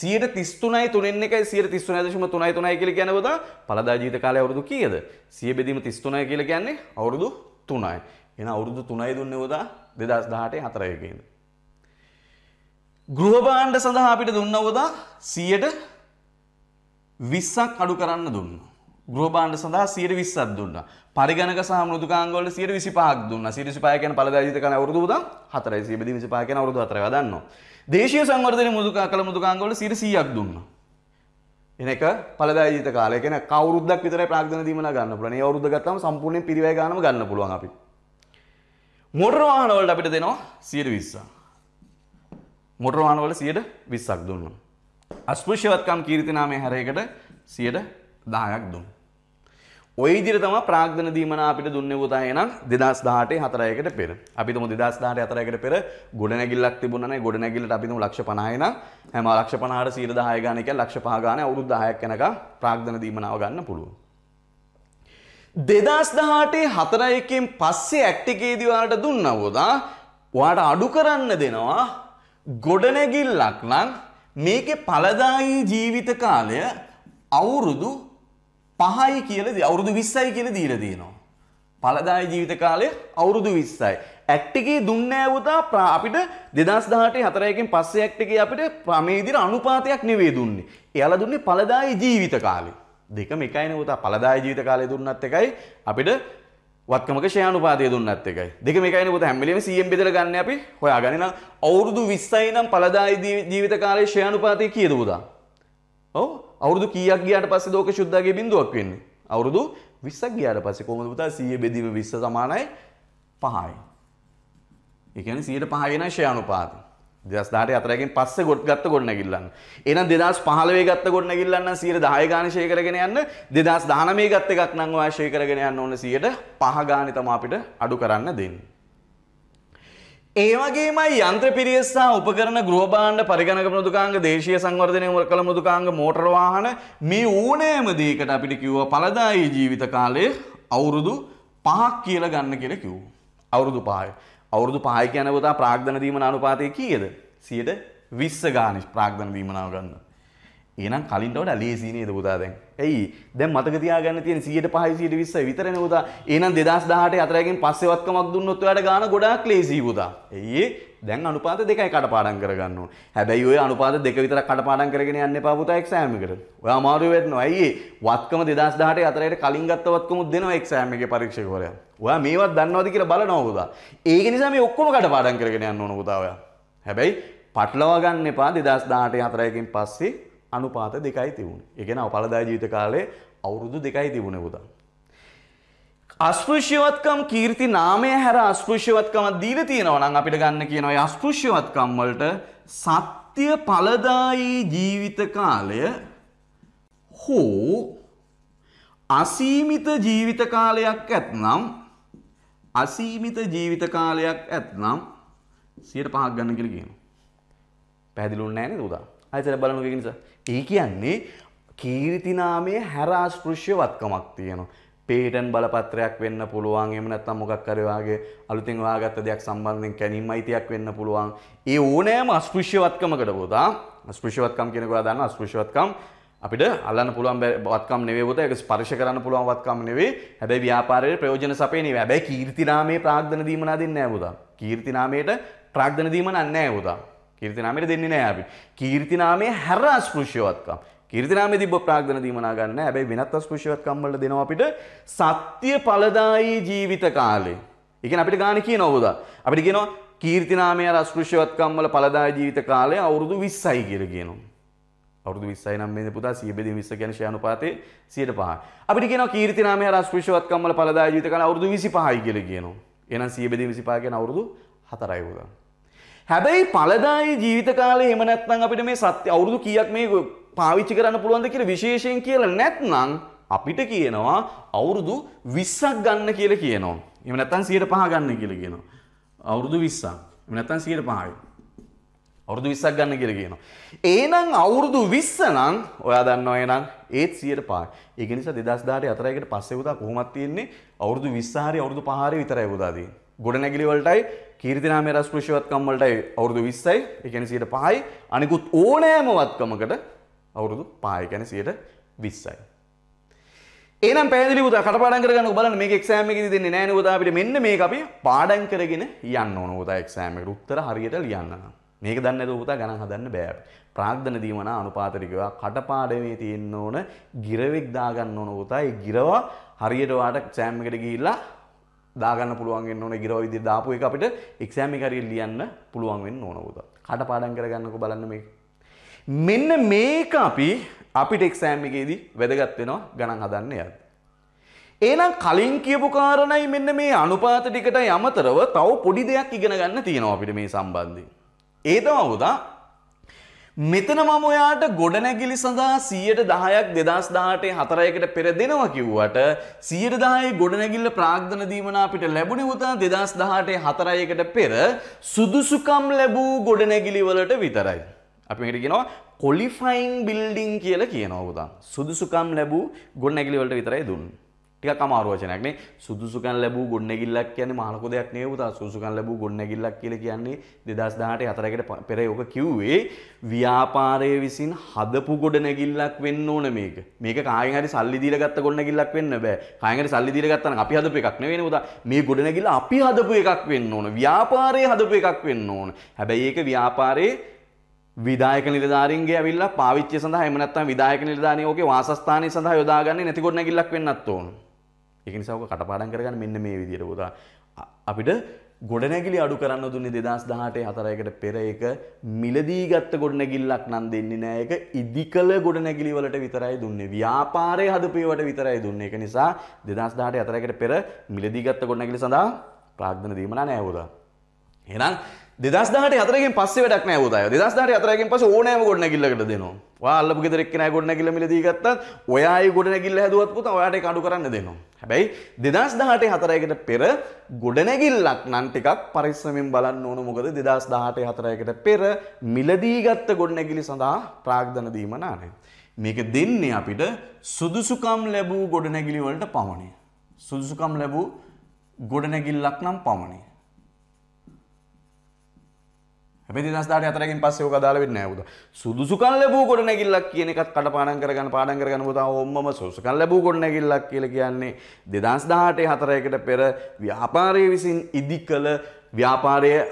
සියට තිස්තුනයි තුනෙන් එක සිය තිස්තුනදශම තුනයි තුනයි කියල ගැනවතා පලදා ජීත කාලය අවුරුදු කියද සිය බෙදීම තිස්තුනයි කියල ගැන්නේ අවුරුදු තුනයි. එන අවුරුදු තුනයි දුන්නවදා දෙදස් දහටේ හතරයකද. ගෘහභාණ්ඩ සඳහා අපිට දුන්නවදා සියට විස්සක් අඩු කරන්න දුන්න. ගෘහබාණ්ඩ සඳහා සියයට විස්සක් දුන්න. පරිගණක සහ මෘදුකාංගවල සියයට 25ක් දුන්න. 125 කියන්නේ පළදායීත කන අවුරුදු පුතන් 4යි. 125 කියන අවුරුදු 4යි වදන්නවා. දේශීය සංවර්ධන මෘදුකා කළ මෘදුකාංගවල සියයට 100ක් දුන්නා. එනක පළදායීත කාලය කියන්නේ කවුරුද්දක් විතරයි ප්‍රාග්ධන දීමලා ගන්න පුළුවන්. ඒ අවුරුද්ද ගත්තම සම්පූර්ණයෙන් පිරිවැය ගානම ගන්න පුළුවන් අපි. මොටර වාහන වලට අපිට දෙනවා 120ක්. මොටර වාහන වල 120ක් දුන්නා. අස්පෘෂ්‍යවත්කම් කීර්තිනාමය හැරයකට සියයට දායක් දුන්. ඔය ඉදිරියට තමයි ප්‍රාග්ධන දීමන අපිට දුන්නේ උතා එනම් 2018 හතරයකට පෙර. අපි තුමු 2018 හතරයකට පෙර ගොඩනැගිල්ලක් තිබුණා නේ ගොඩනැගිල්ලට අපි තුමු ලක්ෂ 50 එනම් හැම ලක්ෂ 50ට 110 ගාන එක ලක්ෂ 5 ගාන අවුරුදු 10ක් යනකම් ප්‍රාග්ධන දීමනාව ගන්න පුළුවන්. දෙදස් දහටේ හතරයකින් පස්සේ ඇක්ටිකේදිවාට දුන්නවෝදා වාට අඩු කරන්න දෙනවා ගොඩනැගිල්ලක් නං මේකේ පළදායි ජීවිත කාලය අවුරුදු පහයි කියලා දී අවුරුදු 20යි කියලා දීලා තියෙනවා. පළදායි ජීවිත කාලය අවුරුදු 20යි. ඇක්ට් එකේ දුන්නේ නැවතා අපිට 2018 හතරයකින් පස්සේ ඇක්ට් එකේ අපිට මේ විදිහට අනුපාතයක් නෙවෙයි දුන්නේ. එයාලා දුන්නේ පළදායි ජීවිත කාලය. දෙකම එකයි නේ පුතා පළදායි ජීවිත කාලය දුන්නත් එකයි අපිට වත්කමක ෂයනුපාතය දුන්නත් එකයි දෙක මේකයින පුත හැමිලීම සියම් බෙදර ගන්න අපි හොයාගන්න අවුරුදු විස්සයි නම් පලදායි ජීවිත කාලේ ෂයනුපාතය කියද පුතා ඔව අවුරුදු කියක් ගියට පස්සේ දෝක ශුද්ධගේ බිඳුවක් වෙන්නේ අවුරුදු විස්සක් ගියට පස්සේ කොහොමද පුතා සිය බෙදීම විස්ස සමානයි පහයි ඒ කියන්නේ 105 වෙනයි ෂයනුපාතය දෙදස්දාට අතරකින් පස්ස ගොඩ් ගත්ත ගොඩ නැගිල්ලන්න. එනම් දෙදස් පහලවේ ගත්ත ගොඩ නැගිල්ලන්න සියයට දහය ගානශය කරගෙන යන්න දෙදස් දානමේ ගත්ත එකක් නං වාශය කරගෙන යන්න ඕන සියයට පහගානි තමා අපිට අඩු කරන්න දෙන්න. ඒවගේමයි යන්ත්‍ර පිරියස්සා උපකරන ගෘහභාණ්ඩ පරිගණක මෘදුකාංග දේශය සංවර්ධනය කළ මෘදුකාංග මෝටරවාහන මේ ඕනෑම දේකට අපිට කිව්ව පලදායි ජීවිත කාලයේ අවුරුදු පහක් කියල ගන්න කියල කිව්. අවුරුදු පහය. අවුරුදු පහයි කියන පුතා ප්‍රාග්ධන දීමන අනුපාතය කීයද? 100ට 20 ගානේ ප්‍රාග්ධන දීමනාව ගන්න. එහෙනම් කලින්ට වඩා ලේසි නේද පුතා දැන්. ඇයි? දැන් මතක තියාගන්න තියෙන 100ට 5යි 120යි විතරනේ පුතා. එහෙනම් 2018 හතරයකින් පස්සේවත්කමක් දුන්නොත් ඔයාලට ගාන ගොඩාක් ලේසි පුතා. ඇයි දැන් අනුපාත දෙකයි කටපාඩම් කරගන්න ඕන. හැබැයි ඔය අනුපාත දෙක විතර කටපාඩම් කරගෙන යන්න එපා පුතා එක්සෑම් එකට. ඔය අමාරු වෙන්නවා. ඇයි වත්කම 2018 4ට කලින් ගත්ත වත්කමුත් දෙනවා එක්සෑම් එකේ පරීක්ෂකවරයා. ඔයා මේවත් දන්නවද කියලා බලනවා පුතා. ඒක නිසා මේ ඔක්කොම කටපාඩම් කරගෙන යන්න ඕන පුතා ඔයා. හැබැයි පටලවා ගන්න එපා 2018 4කින් පස්සේ අනුපාත දෙකයි තිබුණේ. ඒ කියන්නේ අපලදා ජීවිත කාලේ අවුරුදු දෙකයි තිබුණේ පුතා. අස්පෘශ්‍යවත්කම් කීර්ති නාමය හැර අස්පෘශ්‍යවත්කම දීලා තියෙනවා නම් අපිට ගන්න කියන ඔය අස්පෘශ්‍යවත්කම් වලට සත්‍ය ඵලදායි ජීවිත කාලය හෝ අසීමිත ජීවිත කාලයක් ඇත්නම් අසීමිත ජීවිත කාලයක් ඇත්නම් 105ක් ගන්න කියලා කියනවා. පැහැදිලුන්නේ නැහැ නේද උදා? ආයෙත් බලන්න ඔක නිසා. ඒ කියන්නේ කීර්ති නාමයේ හැර අස්පෘශ්‍යවත්කමක් තියෙනවා. පේටන් බලපත්‍රයක් වෙන්න පුළුවන් එම නැත්තම් මොකක් හරි වාගේ අලුතින් හොයාගත්ත දෙයක් සම්බන්ධයෙන් කැණීම් අයිතියක් වෙන්න පුළුවන්. ඒ ඕනෑම අස්පෘශ්‍යවත්කමකට පොතා අස්පෘශ්‍යවත්කම් කියනකොට දන්න අස්පෘශ්‍යවත්කම් අපිට අල්ලන්න පුළුවන් වත්කම් නෙවෙයි පුතා ඒක ස්පර්ශ කරන්න පුළුවන් වත්කම් නෙවෙයි. හැබැයි ව්‍යාපාරයේ ප්‍රයෝජන සපේ නෙවෙයි. හැබැයි කීර්තිනාමයේ ප්‍රාග්ධන දීමනා දෙන්නේ නැහැ පුතා. කීර්තිනාමයට ප්‍රාග්ධන දීමනා නැහැ පුතා. කීර්තිනාමයට දෙන්නේ නැහැ අපි. කීර්තිනාමයේ හැර අස්පෘශ්‍යවත්කම්. කීර්තිනාමේ තිබ්බ ප්‍රාග්ධන දීමනා ගන්න හැබැයි වෙනත් අස්පෘශ්‍යවත් කම්වල දෙනවා අපිට සත්‍ය ඵලදායි ජීවිත කාලේ. ඒ කියන්නේ අපිට ගාණ කියනවා බෝදා. අපිට කියනවා කීර්තිනාමේ අර අස්පෘශ්‍යවත් කම්වල ඵලදායි ජීවිත කාලය අවුරුදු 20යි කියලා කියනවා. අවුරුදු 20යි නම් මේ පුතා 100 බෙදීම් 20 කියන්නේ ශයානුපාතේ 105යි. අපිට කියනවා කීර්තිනාමේ අර අස්පෘශ්‍යවත් කම්වල ඵලදායි ජීවිත කාලය අවුරුදු 25යි කියලා කියනවා. එහෙනම් 100 බෙදීම් 25 කියන්නේ අවුරුදු 4යි බෝදා. හැබැයි ඵලදායි ජීවිත කාලේ එහෙම නැත්නම් අපිට මේ සත්‍ය අවුරුදු කීයක් මේ පාවිච්චි කරන්න පුළුවන්ද කියලා විශේෂයෙන් කියලා නැත්නම් අපිට කියනවා අවුරුදු 20ක් ගන්න කියලා කියනවා. එහෙම නැත්නම් 105 ගන්න කියලා කියනවා. අවුරුදු 20ක්. එහෙම නැත්නම් 105යි. අවුරුදු 20ක් ගන්න කියලා කියනවා. එහෙනම් අවුරුදු 20 නම් ඔයා දන්නවා එහෙනම් ඒත් 105යි. ඒක නිසා 2018 4කට පස්සේ පුතා කොහොමද තියෙන්නේ? අවුරුදු 20 හරි අවුරුදු 5 හරි විතරයි පුතා තියෙන්නේ. ගොඩනැගිලි වලටයි කීර්තිනාමය රස කෘෂිවත්කම් වලටයි අවුරුදු 20යි. ඒ කියන්නේ 105යි. අනිකුත් ඕනෑම වත්කමකට අවුරුදු පාය ගැන සියට විස්සයි. ඒනම් පැදිලි පුතා කටපාඩම් කරගන්න ඔබලන්න මේක එක්සෑම් එකේදී දෙන්නේ නැහැ නේද අපිට මෙන්න මේක අපි පාඩම් කරගෙන යන්න ඕන පුතා එක්සෑම් එකට උත්තර හරියට ලියන්න නම් මේක දන්නේ නැතුව පුතා ගණන් හදන්න බෑ ප්‍රාග්ධන දීමනා අනුපාතරිකව කටපාඩමේ තියෙන්න ඕන ගිරවෙක් දාගන්න ඕන පුතා ඒ ගිරවා හරියට වාට එක්සෑම් එකට ගිහිල්ලා දාගන්න පුළුවන් වෙන්න ඕන ගිරව විදිහට දාපු එක අපිට එක්සෑම් එක හරියට ලියන්න පුළුවන් වෙන්න ඕන පුතා කටපාඩම් කරගන්නකෝ බලන්න මේක මෙන්න මේක අපි අපිට එක්සෑම් එකේදී වැදගත් වෙනවා ගණන් හදන්න යද්දි. එහෙනම් කලින් කියපු කාරණයි මෙන්න මේ අනුපාත ටිකටයි අමතරව තව පොඩි දෙයක් ඉගෙන ගන්න තියෙනවා අපිට මේ සම්බන්ධයෙන්. ඒ තමයි උදා මෙතන මම ඔයාට ගොඩනැගිලි සඳහා 110ක් 2018 හතරයකට පෙර දෙනවා කිව්වට 110යි ගොඩනැගිල්ල ප්‍රාග්ධන දීමන අපිට ලැබුණේ උදා 2018 හතරයකට පෙර සුදුසුකම් ලැබූ ගොඩනැගිලි වලට විතරයි. අපි මේකට කියනවා කොලිෆයින් බිල්ඩින් කියලා කියනවා පුතා. සුදුසුකම් ලැබූ ගොඩනැගිලි වලට විතරයි දුන්නේ. ටිකක් අමාරු වචනයක් නේ. සුදුසුකම් ලැබූ ගොඩනැගිල්ලක් කියන්නේ මහලක දෙයක් නෙවෙයි පුතා. සුදුසුකම් ලැබූ ගොඩනැගිල්ලක් කියලා කියන්නේ 2018 4කට පෙර යෝග කිව්වේ ව්‍යාපාරයේ විසින් හදපු ගොඩනැගිල්ලක් වෙන්න ඕන මේක. මේක කායෙන් හරි සල්ලි දීලා ගත්ත ගොඩනැගිල්ලක් වෙන්න බෑ. කායෙන් හරි සල්ලි දීලා ගත්තා නම් අපි හදපු එකක් නෙවෙයි පුතා. මේ ගොඩනැගිල්ල අපි හදපු එකක් වෙන්න ඕන. ව්‍යාපාරයේ හදපු එකක් වෙන්න ඕන. හැබැයි ඒක ව්‍යාපාරයේ විදායක නිලධාරින්ගේ ඇවිල්ලා පාවිච්චය සඳහා එහෙම නැත්නම් විදායක නිලධාරින් ඕකේ වාසස්ථානය සඳහා යොදාගන්නේ නැති කොට නැගිල්ලක් වෙන්නත් ඕන. ඒක නිසා ඕක කටපාඩම් කරගන්න මෙන්න මේ විදියට පුතා. අපිට ගොඩනැගිලි අඩු කරන්න දුන්නේ 2018 හතරයකට පෙර ඒක මිලදී ගත්ත ගොඩනැගිල්ලක් නම් දෙන්නේ නෑ ඒක ඉදිකල ගොඩනැගිලි වලට විතරයි දුන්නේ. ව්‍යාපාරයේ හදපේවට විතරයි දුන්නේ. ඒක නිසා 2018 හතරයකට පෙර මිලදී ගත්ත ගොඩනැගිලි සඳහා ප්‍රාග්ධන දීමලා නෑ පුතා. එහෙනම් දෙදස් දාට අතරකින් පස්සේ වැඩක් නෑ උදාය දෙදස් දාට අතරකින් පස්සේ ඕනෑම ගොඩනැගිල්ලකට දෙනවා. ඔයා අල්ලපු ගෙදර එක්කෙනා ගොඩනැගිල්ල මිලදී ගත්තත් ඔයා ඒ ගොඩනැගිල්ල හැදුවත් පුතා ඔයාට ඒක අඩු කරන්න දෙනවා. හැබැයි දෙදස් දාට හතරයකට පෙර ගොඩනැගිල්ලක් නම් ටිකක් පරිස්සමෙන් බලන්න ඕන මොකද දෙදස් දාට හතරයකට පෙර මිලදීගත්ත ගොඩනැගිලි සඳහා ප්‍රාග්ධන දීම නානේ. මේක දෙන්නේ අපිට සුදුසුකම් ලැබූ ගොඩනැගිලි වලට පමණයි. සුදුසුකම් ලැබූ ගොඩනැගිල්ලක් නම් පමණයි. හැබැයි 2018කින් පස්සේ ඕක අදාළ වෙන්නේ නැහැ පුතා. සුදුසුකම් ලැබූ කොට නැගිල්ලක් කියන එකත් කඩපාඩම් කරගන්න පාඩම් කරගන්න පුතා ඕම්මම සුදුසුකම් ලැබූ කොට නැගිල්ලක් කියලා කියන්නේ 2018 හතරයකට පෙර ව්‍යාපාරයේ විසින් ඉදි කළ ව්‍යාපාරයේ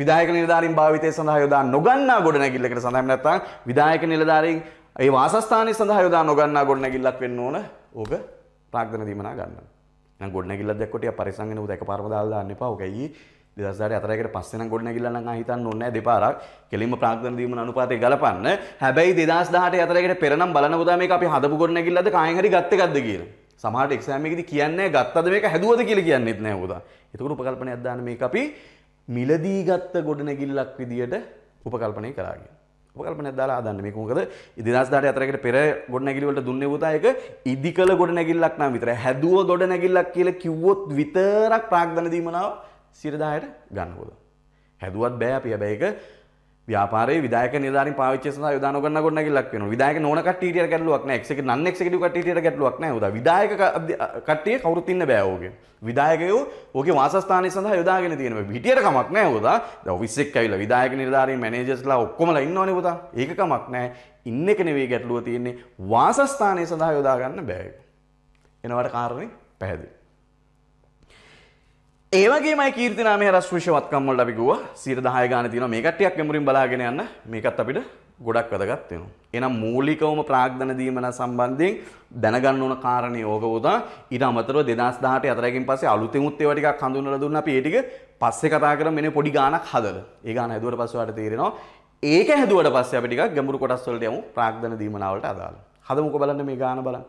විදායක නිලධාරීන් භාවිතය සඳහා යොදා නොගන්නා ගොඩනැගිල්ලකට සඳහන් නැත්නම් විදායක නිලධාරීන් ඒ වාසස්ථානය සඳහා යොදා නොගන්නා ගොඩනැගිල්ලක් වෙන්න ඕන. ඕක ප්‍රාග්ධන දීමනා ගන්න. එහෙනම් ගොඩනැගිල්ලක් දැක්කොටියා පරිසං වෙන උදේක පාරම දාලා දාන්න එපා. ඕක ඇයි දෙදස්දාට අතරයකට පස්සෙන ගොඩනැගිල්ලන්න හිතන්න ඕනෑ දෙපාරක් කෙලින්ම ප්‍රාග්ධන දීම අනුපාතය ගලපන්න හැබැයි දෙදස් දාට අතරයකට පෙරනම් බලනකොට මේක අපි හදපු ගොඩනැගිල්ලද කායින් හරි ගත්තේ ගද්ද කියලා. සමහරට එක්සෑම් එකේදී කියන්නේ ගත්තද මේක හැදුවද කියලා කියන්නෙත් නෑ උදා. ඒකට උපකල්පනයක් දාන්න මේක අපි මිලදී ගත්ත ගොඩනැගිල්ලක් විදියට උපකල්පනය කරා කියලා. උපකල්පනයක් දාලා හදන්න මේක මොකද 2018 අතරකට පෙර ගොඩනැගිලි වලට දුන්නේ පුතා ඒක ඉදිකල ගොඩනැගිල්ලක් නම් විතරයි. හැදුව ගොඩනැගිල්ලක් කියලා කිව්වොත් විතරක් ප්‍රාග්ධන දීමනාව සිරදායට ගන්න හොද. හැදුවත් බෑ අපිය බෑක ්‍යාර විදාක නිධාර පාච යදාන ගන්න ගොන්න ලක් වෙන විදාක නොන කටියට ගැල්ලුවක් නෑ එකක නන්න එකක කටියට ගැටලුවක් නෑ ද විදායක කට්ටිය කවරුතින්න බෑෝගේ විදායකයෝ ඕක වාසස්ථානය සඳහ යොදාගෙන තියෙන විටියට කමක් නෑ හොද විස්සක් කයිල විදායක නිධාරී මනජස්ලා ඔක්කොමල ඉන්නවන ොද ඒකමක් නෑ ඉන්න එක නෙවේ ගැටලුව තියෙන්නේ වාසස්ථානය සඳහා යොදාගන්න බෑය. එනවට කාරණය පැහැදිී. ඒවගේ කීර්තිනාම රස් විශවත්කම්මල්ට අපිකුව සිර දහය ගාන තින මේ කට්ටියක් එමුරින් බලාගෙන යන්න මේකත් අපිට ගොඩක් වැදගත්වෙනවා. එනම් මූලිකවම ප්‍රාග්ධන දීමන සම්බන්ධයෙන් දැනගන්න ඕන කාරණය ඕක වතා ඉට අමතර දෙදස් දාට අතරකින් පසේ අලුතමුත්තේ වටික කඳුන්නල දුන්න පේටික පස්සෙ කතා කර මෙන පොඩි ගානක් හදල ඒගන හැදුවට පස්සවට තේරෙනවා ඒක හැදුවට පස්ස අපිටික ගැඹුරු කොටස්වලට යමු ප්‍රාග්ධන දීමනාවට අදාළ හදමුක බලන්න මේ ගාන බලන්න